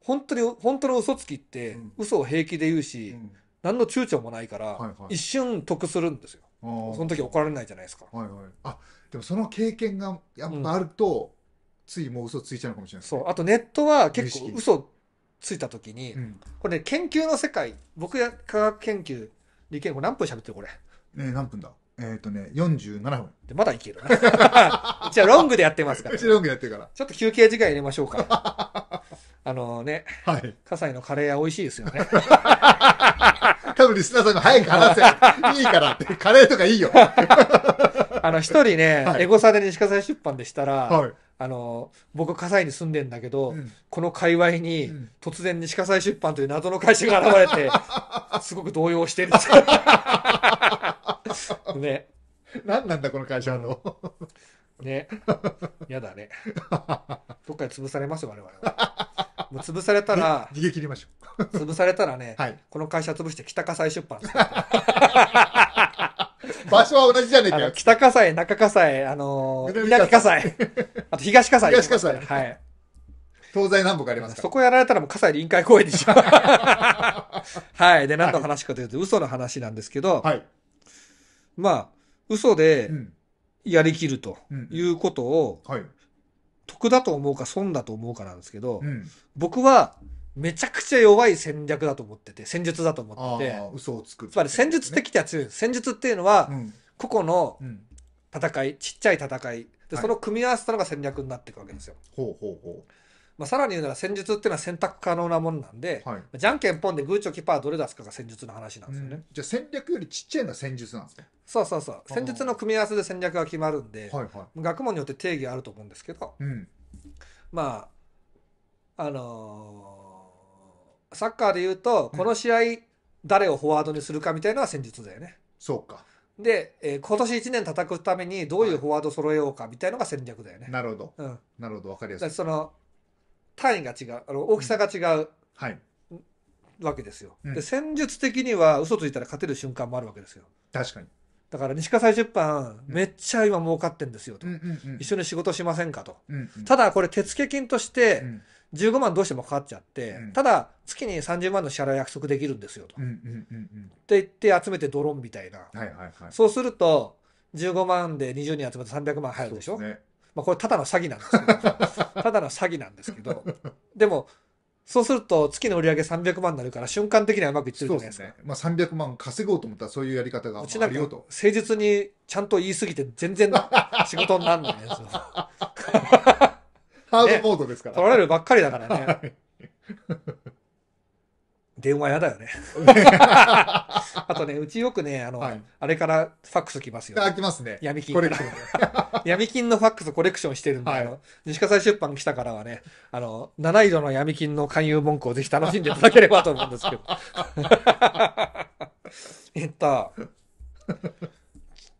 本当に本当の嘘つきって嘘を平気で言うし、何の躊躇もないから、一瞬得するんですよその時怒られないじゃないですか、はいはい、あでもその経験がやっぱあると、ついもう嘘ついちゃうかもしれない、ね、そうあとネットは結構嘘ついた時に、うん、これ、ね、研究の世界僕や科学研究理研これ何分喋ってるこれ、え何分だえっ、ー、とね47分でまだいけるじゃあロングでやってますから、ね、ロングやってからちょっと休憩時間入れましょうか あのね、はい。葛西のカレー屋美味しいですよね。多分リスナーさんが早く話せ。いいからって。カレーとかいいよ。あの、一人ね、はい、エゴサで西葛西出版でしたら、はい、あの、僕、葛西に住んでんだけど、うん、この界隈に、突然西葛西出版という謎の会社が現れて、すごく動揺してるんですよ。ね。何なんだ、この会社の。ね。やだね。どっかで潰されますよ、我々は。もう潰されたら、逃げ切りましょう。潰されたらね、はい、この会社潰して北火災出版 場所は同じじゃねえかよ。北火災、中火災、あのー、南火災、あと東火災。東火西。はい。東西南北ありますかそこやられたらもう火災臨海公園でしょ。はい。で、何の話かというと、はい、嘘の話なんですけど、はい。まあ、嘘で、やりきるということを、うん、はい。得だと思うか損だと思うかなんですけど、うん、僕はめちゃくちゃ弱い戦略だと思ってて、戦術だと思ってて、嘘をつく、ね、つまり戦術的ては強い戦術っていうのは、個々の戦い、ちっちゃい戦い、で、その組み合わせたのが戦略になっていくわけですよ。ほうほうほう。まあ、さらに言うなら戦術っていうのは選択可能なもんなんで、はい、じゃんけんポンでグーチョキパーどれ出すかが戦術の話なんですよね、うん、じゃあ戦略よりちっちゃいのは戦術なんですねそうそうそう戦術の組み合わせで戦略が決まるんで、はいはい、学問によって定義あると思うんですけど、うん、まああのー、サッカーで言うとこの試合、誰をフォワードにするかみたいなのは戦術だよねそうかで、えー、今年1年叩くためにどういうフォワード揃えようかみたいのが戦略だよね。なるほど。うん、なるほど、分かりやすい。その単位が違う、あの大きさが違う、はい、わけですよ、うん、で。戦術的には嘘ついたら勝てる瞬間もあるわけですよ。確かに。だから西川西出版、めっちゃ今儲かってんですよと、一緒に仕事しませんかと、うんうん、ただこれ手付金として15万どうしてもかかっちゃって、うん、ただ月に30万の支払い約束できるんですよと、って言って集めてドローンみたいな、はいはいはい、そうすると15万で20人集めて300万入るでしょ、ね、まあ、これただの詐欺なんですけど、ただの詐欺なんですけど、でも、そうすると月の売り上げ300万になるから瞬間的にはうまくいってるじゃないですか。すね、まあ300万稼ごうと思ったらそういうやり方があるよと。誠実にちゃんと言いすぎて全然 仕事になんないやつハードモードですから、ね。取られるばっかりだからね。はい電話やだよね。あとね、うちよくね、あの、はい、あれからファックス来ますよ、ね。あ、来ますね。闇金。闇金のファックスコレクションしてるんで、はい、あの、西葛西出版来たからはね、あの、七色の闇金の勧誘文句をぜひ楽しんでいただければと思うんですけど。えっと、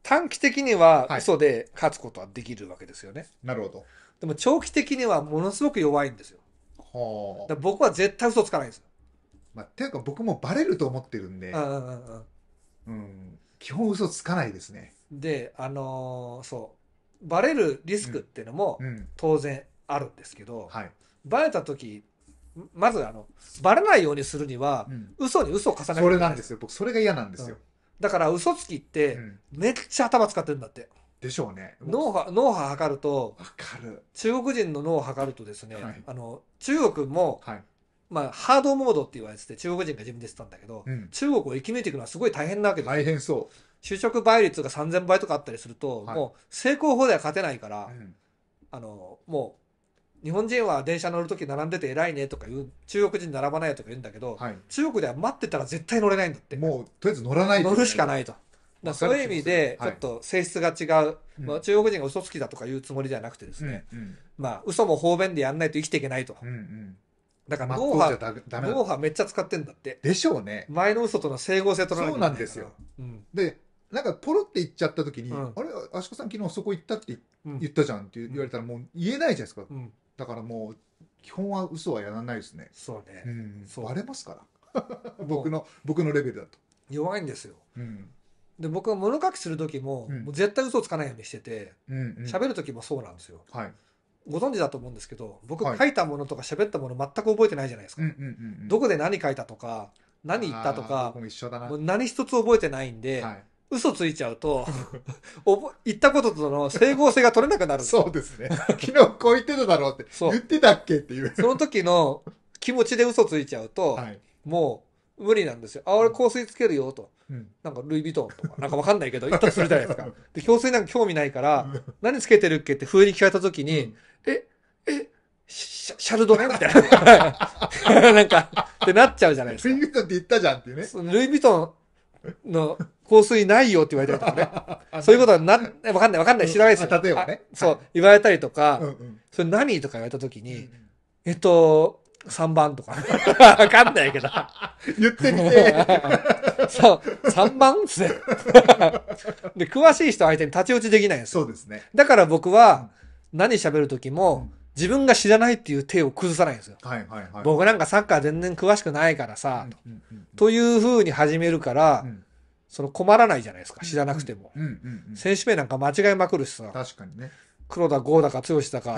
短期的には嘘で勝つことはできるわけですよね。はい、なるほど。でも長期的にはものすごく弱いんですよ。はあ、僕は絶対嘘つかないんですよ。まあ、ていうか僕もバレると思ってるんで、うんうんうんうん、基本嘘つかないですね。で、あのーそう、バレるリスクっていうのも当然あるんですけど、はい。バレた時、まずあの、バレないようにするには、うん、嘘に嘘を重ねるそれなんですよ。僕、それが嫌なんですよ。だから嘘つきって、めっちゃ頭使ってるんだって。でしょうね。脳波、脳波測ると、わかる。中国人の脳を測るとですね、はいあの、中国もはい。まあ、ハードモードって言われてて、中国人が自分で言ってたんだけど、うん中国を生き抜いていくのはすごい大変なわけです大変そ就職倍率が3000倍とかあったりすると、はいもう成功法では勝てないから、う。んあの、もう、日本人は電車乗るとき並んでて偉いねとか言う、中国人並ばないとか言うんだけど、はい。中国では待ってたら絶対乗れないんだって。もう、とりあえず乗らない乗るしかないと。だそういう意味で、ちょっと性質が違う、まあ、中国人が嘘つきだとか言うつもりじゃなくてですね、うんうんまあ、嘘も方便でやんないと生きていけないとうんうんだから脳波脳波めっちゃ使ってんだってでしょうね前の嘘との整合性とらそうなんですよ、でなんかポロって言っちゃった時に、あれあしこさん昨日そこ行ったって言ったじゃんって言われたらもう言えないじゃないですか、だからもう基本は嘘はやらないですねそうね、うん、割れますから 僕の僕のレベルだと弱いんですよ、で僕は物書きする時も,、もう絶対嘘つかないようにしてて喋、うんる時もそうなんですよ、はいご存知だと思うんですけど僕書いたものとか喋ったもの全く覚えてないじゃないですか、どこで何書いたとか何言ったとか何一つ覚えてないんで、はい、嘘ついちゃうと言ったこととの整合性が取れなくなる そうですね昨日こう言ってただろうって言ってたっけっていうその時の気持ちで嘘ついちゃうと、はい、もう無理なんですよ。あ、俺香水つけるよと。うん、なんかルイ・ヴィトンとか、なんかわかんないけど、言ったとするじゃないですか。で、香水なんか興味ないから、何つけてるっけって風に聞かれた時に、うん、え、え、シャルドネみたいな。なんか、ってなっちゃうじゃないですか。ルイ・ヴィトンって言ったじゃんっていうね。ルイ・ヴィトンの香水ないよって言われたりとかね。そういうことはな、わかんないわかんない知らないですよ。例えばね。そう、言われたりとか、うんうん、それ何とか言われた時に、うんうん、えっと、3番とか。わかんないけど。言ってみて。そう、3番っすね。で、詳しい人相手に立ち打ちできないんですそうですね。だから僕は、何喋る時も、自分が知らないっていう手を崩さないんですよ。はいはいはい、僕なんかサッカー全然詳しくないからさ、というふうに始めるから、うん、その困らないじゃないですか、知らなくても、うんうん選手名なんか間違いまくるしさ。確かにね。黒田剛だか剛だか、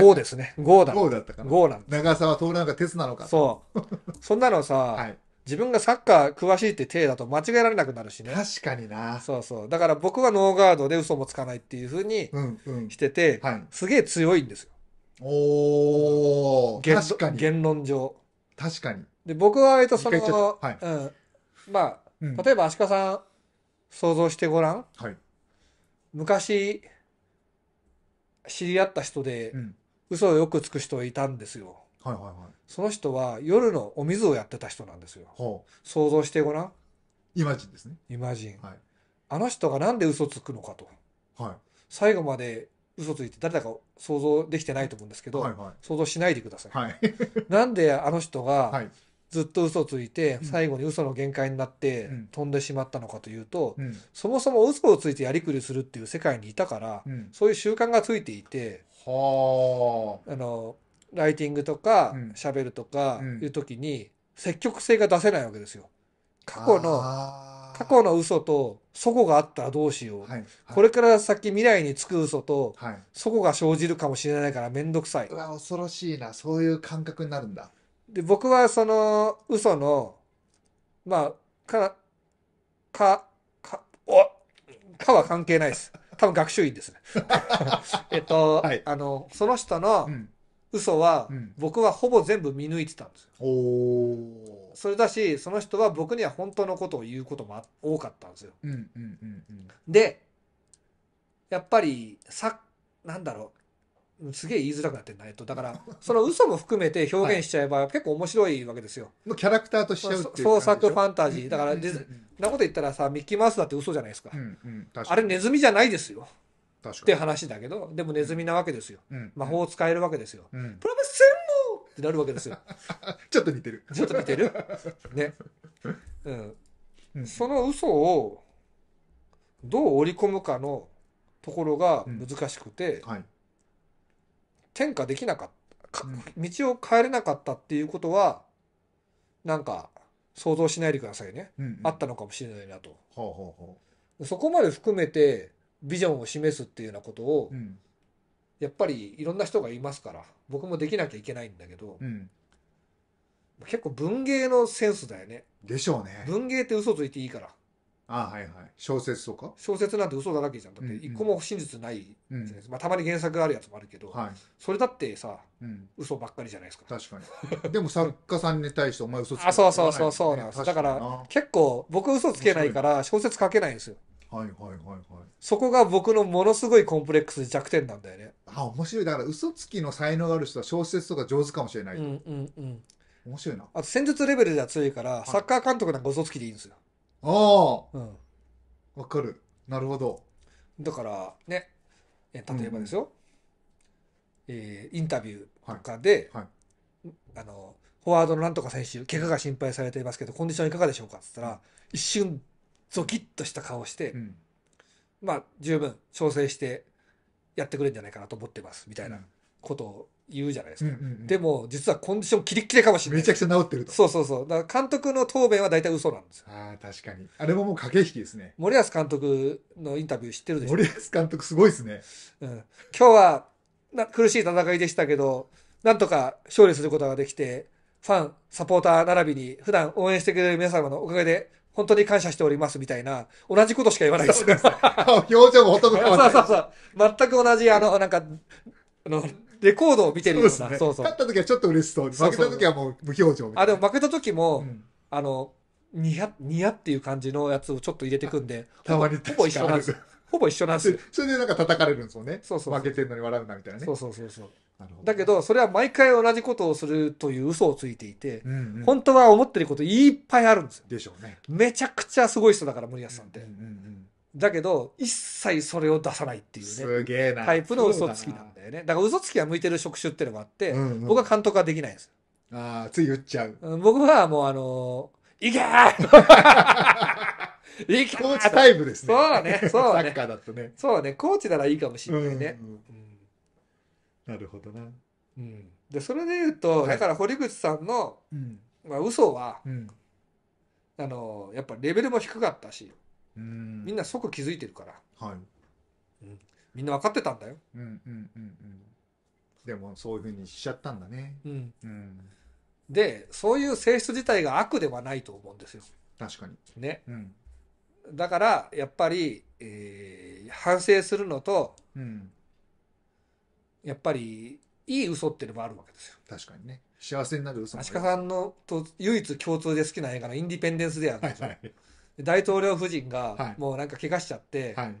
剛ですね。剛だ。剛だったかな。剛なん長沢徹なんか鉄なのか。そう。そんなのさ、はい、自分がサッカー詳しいって体だと間違えられなくなるしね。確かにな。そうそう。だから僕はノーガードで嘘もつかないっていうふうにしてて、うんうんはい、すげえ強いんですよ。おー、確かに。言論上。確かに。で、僕は割とその、はい、うん。まあ、うん、例えば足利さん、想像してごらん。はい、昔、知り合った人で、うん、嘘をよくつく人がいたんですよ。はいはいはい。その人は夜のお水をやってた人なんですよ。ほう想像してごらん。イマジンですね。イマジン。はい、あの人がなんで嘘つくのかと。はい、最後まで嘘ついて誰だか想像できてないと思うんですけど、はいはい、想像しないでください。はい、なんであの人がずっと嘘ついて最後に嘘の限界になって飛んでしまったのかというと、うん、そもそも嘘をついてやりくりするっていう世界にいたから、うん、そういう習慣がついていて、うん、あのライティングとか喋、るとかいう時に積極性が出せないわけですよ。過去の過去の嘘と祖語があったらどうしよう、はいはい、これから先未来につく嘘と、はい、祖語が生じるかもしれないから面倒くさい。うわ恐ろしいなそういう感覚になるんだ。で、僕はその、嘘の、まあ、か、か、か、おかは関係ないです。多分学習院ですね。えっと、はい、あの、その人の嘘は、僕はほぼ全部見抜いてたんですよ。うん、それだし、その人は僕には本当のことを言うことも多かったんですよ。で、やっぱり、さ、なんだろう、すげえ言いづらくなってんだ、えっと、だから、その嘘も含めて表現しちゃえば、結構面白いわけですよ。のキャラクターとしちゃうっていう創作ファンタジー。だから、うん、なこと言ったらさ、ミッキーマウスだって嘘じゃないですか。うんうん、かあれ、ネズミじゃないですよ。って話だけど、でもネズミなわけですよ。うん、魔法を使えるわけですよ。うん、プロメス専門ってなるわけですよ。ちょっと似てる。ちょっと似てる。ね。うん。うん、その嘘を、どう織り込むかのところが難しくて、はい転化できなかった、う道を変えれなかったっていうことはなんか想像しないでくださいね、うんうん、あったのかもしれないなと、ほうほうそこまで含めてビジョンを示すっていうようなことを、うん、やっぱりいろんな人がいますから僕もできなきゃいけないんだけど、うん、結構文芸のセンスだよねでしょうね文芸って嘘ついていいからあはいはい小説とか小説なんて嘘だらけじゃんだって一個も真実ないまあ、たまに原作があるやつもあるけど、はい、それだってさ、うん、嘘ばっかりじゃないですか確かにでも作家さんに対してお前嘘つけあそうそうそうそうなんです、だから結構僕嘘つけないから小説書けないんですよはいはいはいはいそこが僕のものすごいコンプレックス弱点なんだよねあ面白いだから嘘つきの才能がある人は小説とか上手かもしれないうんうんうん面白いなあと戦術レベルでは強いから、サッカー監督なんか嘘つきでいいんですよああうん、わかるなるほどだからねえ例えばですよ、えーインタビューとかで、はいあのフォワードのなんとか選手怪我が心配されていますけどコンディションいかがでしょうかっつったら一瞬ゾキッとした顔して、うんまあ十分調整してやってくれるんじゃないかなと思ってますみたいなことを言うじゃないですか、うんうんうん、でも実はコンディションキリッキリかもしれないめちゃくちゃ治ってるとそうそうそうだから監督の答弁は大体嘘なんですよああ確かにあれももう駆け引きですね森保監督のインタビュー知ってるでしょ森保監督すごいですね、うん、今日はな苦しい戦いでしたけどなんとか勝利することができてファンサポーター並びに普段応援してくれる皆様のおかげで本当に感謝しておりますみたいな、同じことしか言わないです。です表情もほとんど変わらない。そうそうそう。全く同じ、あの、なんか、あの、レコードを見てるような。そう,、ね、そうそう勝った時はちょっと嬉しそう負けた時はもう無表情あ、でも負けた時も、うん、あの、ニヤ、ニヤっていう感じのやつをちょっと入れてくんで、たまにほぼ一緒なんです。ほぼ一緒なんですよ。それでなんか叩かれるんですよね。そうそう負けてんのに笑うなみたいなね。そうそうそうそう。だけど、それは毎回同じことをするという嘘をついていて、本当は思ってることいっぱいあるんですよ。でしょうね。めちゃくちゃすごい人だから、森保さんって。うんだけど一切それを出さないっていうねタイプの嘘つきなんだよねだから嘘つきが向いてる職種っていうのもあって、うんうん、僕は監督はできないんですああつい言っちゃう僕はもうあのー、いけーい けーコーチタイプですねそうねそうねサッカーだとねそうねコーチならいいかもしれないね、うんうんうん、なるほどな、うん、でそれで言うと、はい、だから堀口さんの、うんまあ嘘は、うん、あのやっぱレベルも低かったし、みんな即気づいてるから、はいうん、みんな分かってたんだよ、うんうんうんうん、でもそういうふうにしちゃったんだね、うんうん、でそういう性質自体が悪ではないと思うんですよ確かにね、うん、だからやっぱり、えー、反省するのと、うん、やっぱりいい嘘っていうのもあるわけですよ確かにね幸せになる嘘もある足利さんのと唯一共通で好きな映画の「インディペンデンス・デア」なんですよ、はいはい大統領夫人がもうなんか怪我しちゃって、はい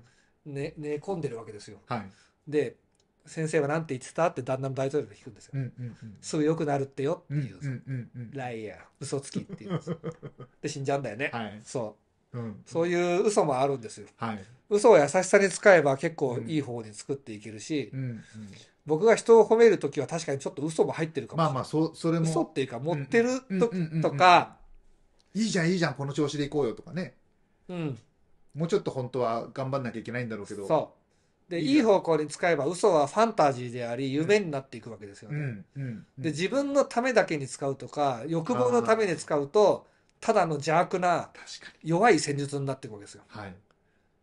ね、寝込んでるわけですよ。はい、で先生は何て言ってたって旦那の大統領が聞くんですよ、うんうんうん、すぐ良くなるってよって言う,、うんうんうん、ライアー嘘つきって言うんですよ で死んじゃうんだよね、はい、そう、うん、そういう嘘もあるんですよ、はい、嘘を優しさに使えば結構いい方に作っていけるし、うんうんうん、僕が人を褒める時は確かにちょっと嘘も入ってるかもしれない、まあまあそそれも嘘っていうか持ってる時とか、いいじゃんいいじゃんこの調子でいこうよとかねうんもうちょっと本当は頑張んなきゃいけないんだろうけどそうでいいいい方向に使えば嘘はファンタジーであり夢になっていくわけですよね、うんうんうんで自分のためだけに使うとか欲望のために使うとただの邪悪な弱い戦術になっていくわけですよはい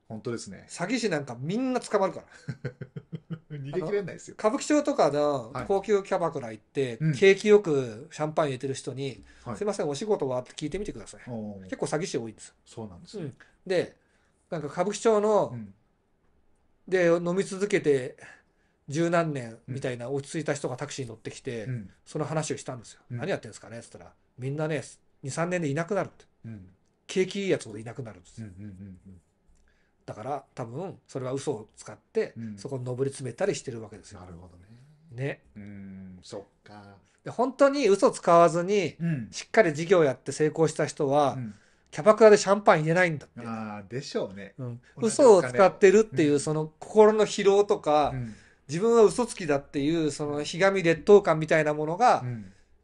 本当ですね詐欺師なんかみんな捕まるから 逃げ切れないですよ。歌舞伎町とかの高級キャバクラ行って、はい、景気よくシャンパン入れてる人に、すいません、お仕事はって聞いてみてください。結構詐欺師多いんです。そうなんです、ねうん、で、なんか歌舞伎町の、うん、で、飲み続けて、十何年みたいな落ち着いた人がタクシーに乗ってきて、その話をしたんですよ。何やってるんですかねっつったら、みんなね、2、3年でいなくなるって。景気いいやつほどいなくなるんです。うんうんうんうんだから多分それは嘘を使ってそこに上り詰めたりしてるわけですよ。なるほどねね、うんそっかで本当に嘘使わずにしっかり事業やって成功した人は、キャバクラでシャンパン入れないんだってああ、でしょうね、うん、嘘を使ってるっていうその心の疲労とか、自分は嘘つきだっていうそのひがみ劣等感みたいなものが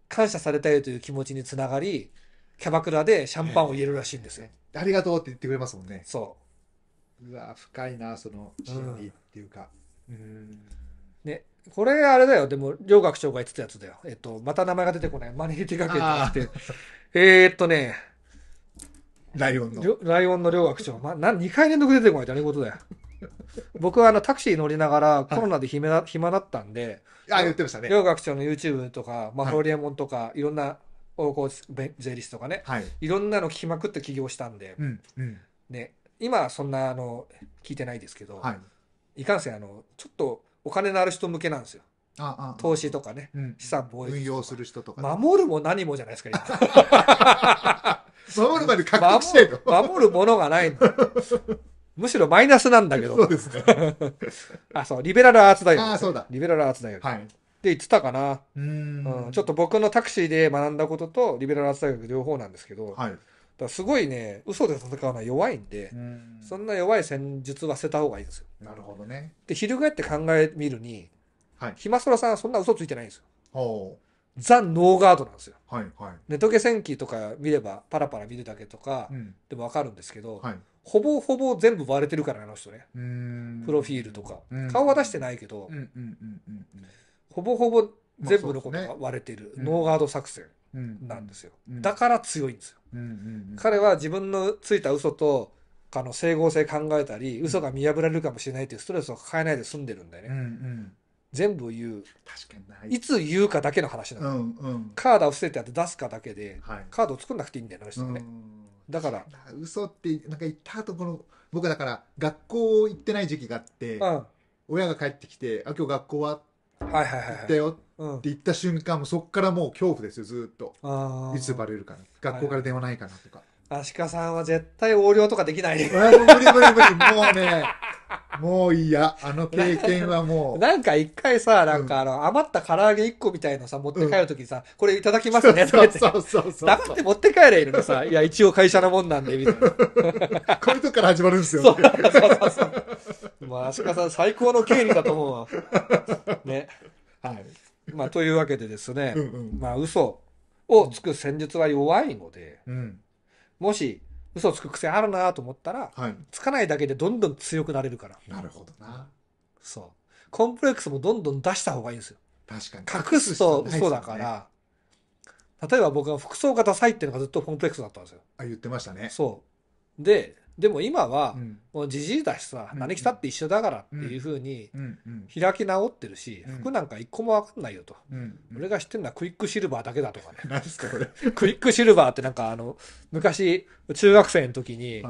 感謝されたいという気持ちにつながりキャバクラでシャンパンを入れるらしいんですよ、ありがとうって言ってくれますもんねそううわ深いなその心理っていうか、うん、ねこれあれだよでも両学長が言ってたやつだよえっとまた名前が出てこないマネージ学園じなくてえっとねライオンのライオンの両学長、ま、な2回連続出てこないって何事だよ 僕はあのタクシー乗りながらコロナで暇だ,、はい、暇だったんで、あ言ってましたね。両学長の YouTube とか、まあ、フロリエモンとか、はい、いろんな王侯税理士とかね、はい、いろんなの聞きまくって起業したんで、うんうん、ね、今はそんなあの聞いてないですけど、はい、いかんせんあのちょっとお金のある人向けなんですよ。ああ投資とかね、うん、資産防衛運用する人とか、ね、守るも何もじゃないですか 守るまで確保して る守るものがないの むしろマイナスなんだけどそうですねあそうリベラルアーツ大学あそうだリベラルアーツ大学、はい、言ってたかなうん、ちょっと僕のタクシーで学んだこととリベラルアーツ大学両方なんですけど、はい、だすごいね、嘘で戦うのは弱いんで、んそんな弱い戦術は捨てた方がいいんですよ。なるほどね。で、翻って考えみるに、ひまそらさんはそんな嘘ついてないんですよ。ザ・ノーガードなんですよ。はいはい、ネトゲ戦記とか見れば、パラパラ見るだけとかでもわかるんですけど、うんはい、ほぼほぼ全部割れてるから、あの人ね。プロフィールとか。顔は出してないけど、ほぼほぼ全部のことが割れてる、ノーガード作戦なんですよ。だから強いんですよ。彼は自分のついた嘘とあの整合性考えたり嘘が見破られるかもしれないっていうストレスを抱えないで済んでるんだよね、うんうん、全部言う確かにいつ言うかだけの話なの、うんうん、カードを伏せてあって出すかだけで、はい、カードを作んなくていいんだよねね、だから嘘ってなんか言った後この僕だから学校行ってない時期があって、うん、親が帰ってきて「あ今日学校は?」はいはいはい、行ったよって言った瞬間、もそこからもう恐怖ですよずっといつバレるかな学校から電話ないかなとか、足利さんは絶対横領とかできない 無理無理無理もうね、もういいや、あの経験は もう。なんか一回さ、なんかあの、余った唐揚げ1個みたいのさ、持って帰るときにさ、これいただきますね、そうそうそう。黙って持って帰れいるのさ、いや、一応会社のもんなんで、みたいな。こういうとこから始まるんですよ、そうそうそう。まあ、足利さん最高の経理だと思うわ。ね。はい。まあ、というわけでですね、うんうん、まあ、嘘をつく戦術は弱いので、うん、もし、嘘をつく癖あるなと思ったら、はい、つかないだけでどんどん強くなれるから。なるほどな。そう。コンプレックスもどんどん出した方がいいんですよ。確かに。隠すと嘘だから、例えば僕は服装がダサいっていうのがずっとコンプレックスだったんですよ。あ、言ってましたね。そう。で、でも今は、もうじじいだしさ、何着たって一緒だからっていうふうに開き直ってるし、服なんか一個も分かんないよと、俺が知ってるのはクイックシルバーだけだとかね 何ですかこれクイックシルバーってなんかあの昔中学生の時に、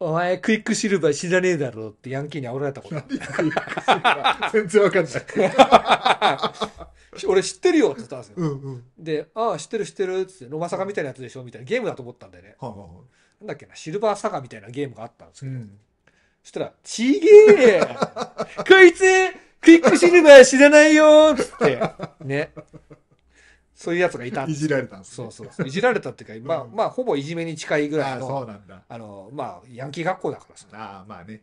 お前、クイックシルバー知らねえだろってヤンキーに煽られたことある。全然わかんない。俺知ってるよって言ったんですよ。うんうん、で、ああ、知ってる知ってるっつって、野間坂みたいなやつでしょみたいな。ゲームだと思ったんだよね。ははなんだっけな、シルバーサガみたいなゲームがあったんですけど、うん、そしたら、ちげえ こいつ、クイックシルバー知らないよつって、ね。そういうやつがいたいじられたんです、ね、そうそう。いじられたっていうか、まあ、まあ、ほぼいじめに近いぐらいの、あそうなんだあの、まあ、ヤンキー学校だからさ。ああ、まあね、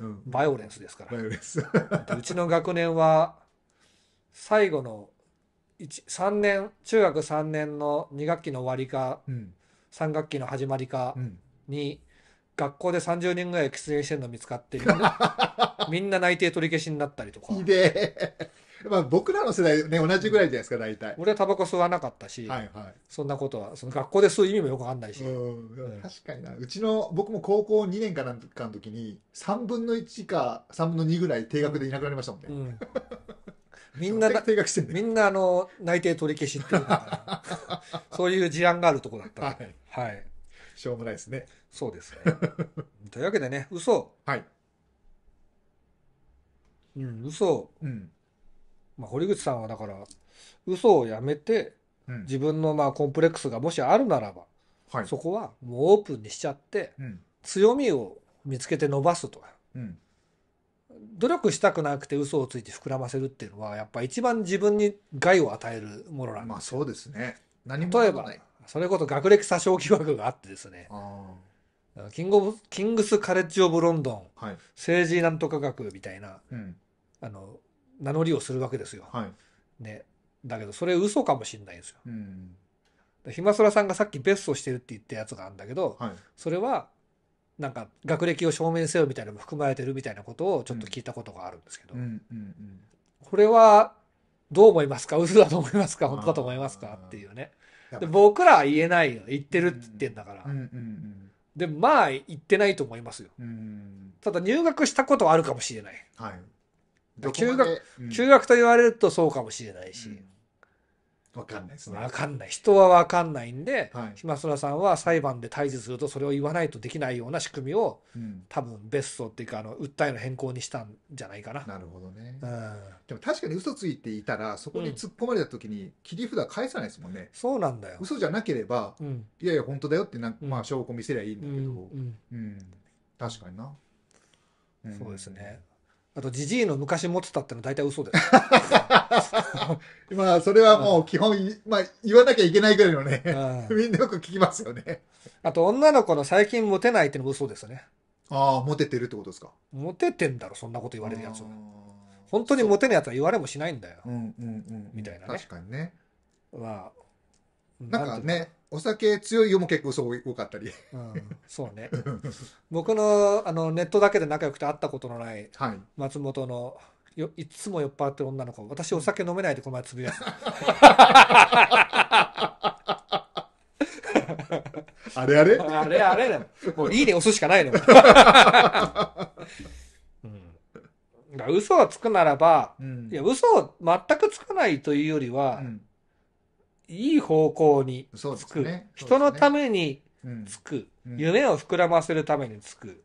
うん。バイオレンスですから。バイオレンス。うちの学年は、最後の、3年、中学3年の2学期の終わりか、うん3学期の始まりかに、学校で30人ぐらい喫煙してるの見つかって みんな内定取り消しになったりとか。まあ僕らの世代ね、同じぐらいじゃないですか、大体。俺はタバコ吸わなかったし、はいはい、そんなことは、その学校で吸う意味もよくわかんないし。確かにな。うちの、僕も高校2年かなんかの時に、3分の1か3分の2ぐらい定額でいなくなりましたもんね。うんみんな、みんなあの、内定取り消しっていうか、そういう事案があるとこだったで、はい。はい。しょうもないですね。そうですね。というわけでね、嘘。はい。うん、嘘。うん。まあ、堀口さんはだから、嘘をやめて、うん、自分のまあコンプレックスがもしあるならば、はい、そこはもうオープンにしちゃって、うん、強みを見つけて伸ばすと。うん努力したくなくて嘘をついて膨らませるっていうのはやっぱ一番自分に害を与えるものなんまあそうですね。何も例えばそれこそ学歴詐称疑惑があってですねキングキングス・カレッジ・オブ・ロンドン、はい、政治なんとか学みたいな、うん、あの名乗りをするわけですよ。はい、ね、だけどそれ嘘かもしれないんですよ。うんひまそらさんがさっきベストしてるって言ったやつがあるんだけど、はい、それはなんか学歴を証明せよみたいなのも含まれてるみたいなことをちょっと聞いたことがあるんですけど、これはどう思いますか嘘だと思いますか本当だと思いますかっていうねで僕らは言えないよ言ってるって言ってんだから、でまあ言ってないと思いますよ、ただ入学したことはあるかもしれない、はい、休学、うん、休学と言われるとそうかもしれないし、うんわかんないですねかんない人は分かんないんで、はい、島空さんは裁判で対峙するとそれを言わないとできないような仕組みを、うん、多分別荘っていうかあの訴えの変更にしたんじゃないかななるほどね、うん、でも確かに嘘ついていたらそこに突っ込まれた時に切り札返さないですもんね、うん、そうなんだよ嘘じゃなければ、うん、いやいや本当だよってな、まあ、証拠見せりゃいいんだけど、うん確かにな、そうですねあと、ジジイの昔持ってたってのは大体嘘です。まあ、それはもう基本、まあ、言わなきゃいけないぐらいのね、みんなよく聞きますよね。あと、女の子の最近モテないってのも嘘ですよね。ああ、モテてるってことですか。モテてんだろ、そんなこと言われるやつは。本当にモテないやつは言われもしないんだよ。うんうんうん。みたいなね。確かにね。まあ、なんかね、お酒強いよも結構そう多かったり、うん、そうね僕のあのネットだけで仲良くて会ったことのない松本の、はい、よいつも酔っ払ってる女の子私お酒飲めないでこの前つぶや あれあれあれあれだもういいね押すしかないね、うん、嘘をつくならば、うん、いや嘘を全くつかないというよりは、うんいい方向につく、ねね、人のためにつく、うん、夢を膨らませるためにつく、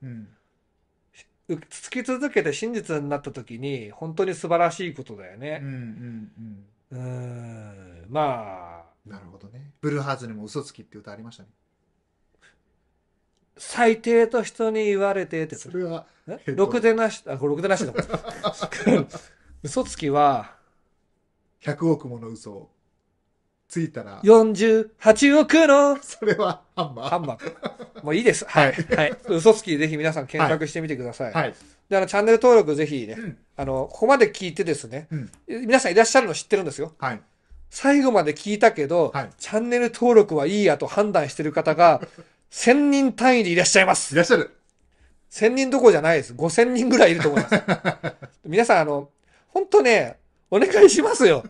うん、つき続けて真実になった時に本当に素晴らしいことだよね。うんうんうん、ん、まあ。なるほどね。ブルーハーツにも嘘つきって歌ありましたね。最低と人に言われてってそれは、えっと、ろくでなし、あ、これろくでなしだもん。嘘つきは、100億もの嘘を。ついたら。48億の それはハンマー。ハンマー。もういいです。はい。はい。嘘つきぜひ皆さん検索してみてください。はい。で、あの、チャンネル登録ぜひね、うん、あの、ここまで聞いてですね、うん、皆さんいらっしゃるの知ってるんですよ。はい。最後まで聞いたけど、はい、チャンネル登録はいいやと判断してる方が、1000人単位でいらっしゃいます。いらっしゃる。1000人どころじゃないです。5000人ぐらいいると思います。皆さん、あの、本当ね、お願いしますよ。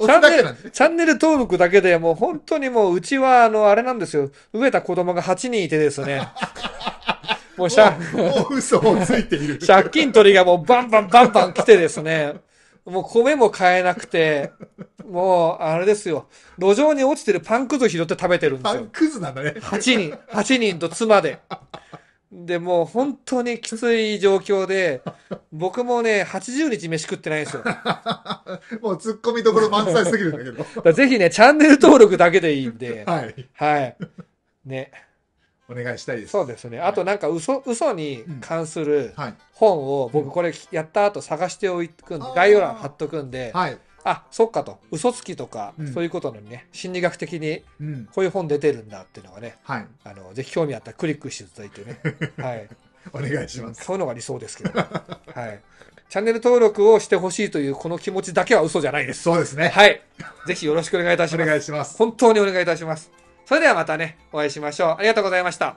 チャンネル、チャンネル登録だけでもう本当にもう、うちはあの、あれなんですよ。植えた子供が8人いてですね。もうしゃ、もう嘘をついている。借金取りがもうバンバンバンバン来てですね。もう米も買えなくて、もう、あれですよ。路上に落ちてるパンくず拾って食べてるんですよ。パンくずなんだね。8人、8人と妻で。で、もう本当にきつい状況で、僕もね、80日飯食ってないんですよ。もう突っ込みどころ満載すぎるんだけど。だぜひね、チャンネル登録だけでいいんで。はい。はい。ね。お願いしたいです。そうですね。あとなんか嘘、嘘に関する本を、僕これやった後探しておくんで、概要欄貼っとくんで、はい。あそっかと嘘つきとか、うん、そういうことのね心理学的にこういう本出てるんだっていうのがね、あのぜひ興味あったらクリックしていただいてね、はい、お願いします買うのが理想ですけど、はい、チャンネル登録をしてほしいというこの気持ちだけは嘘じゃないですそうですねはいぜひよろしくお願いいたしますお願いします本当にお願いいたしますそれではまたねお会いしましょうありがとうございました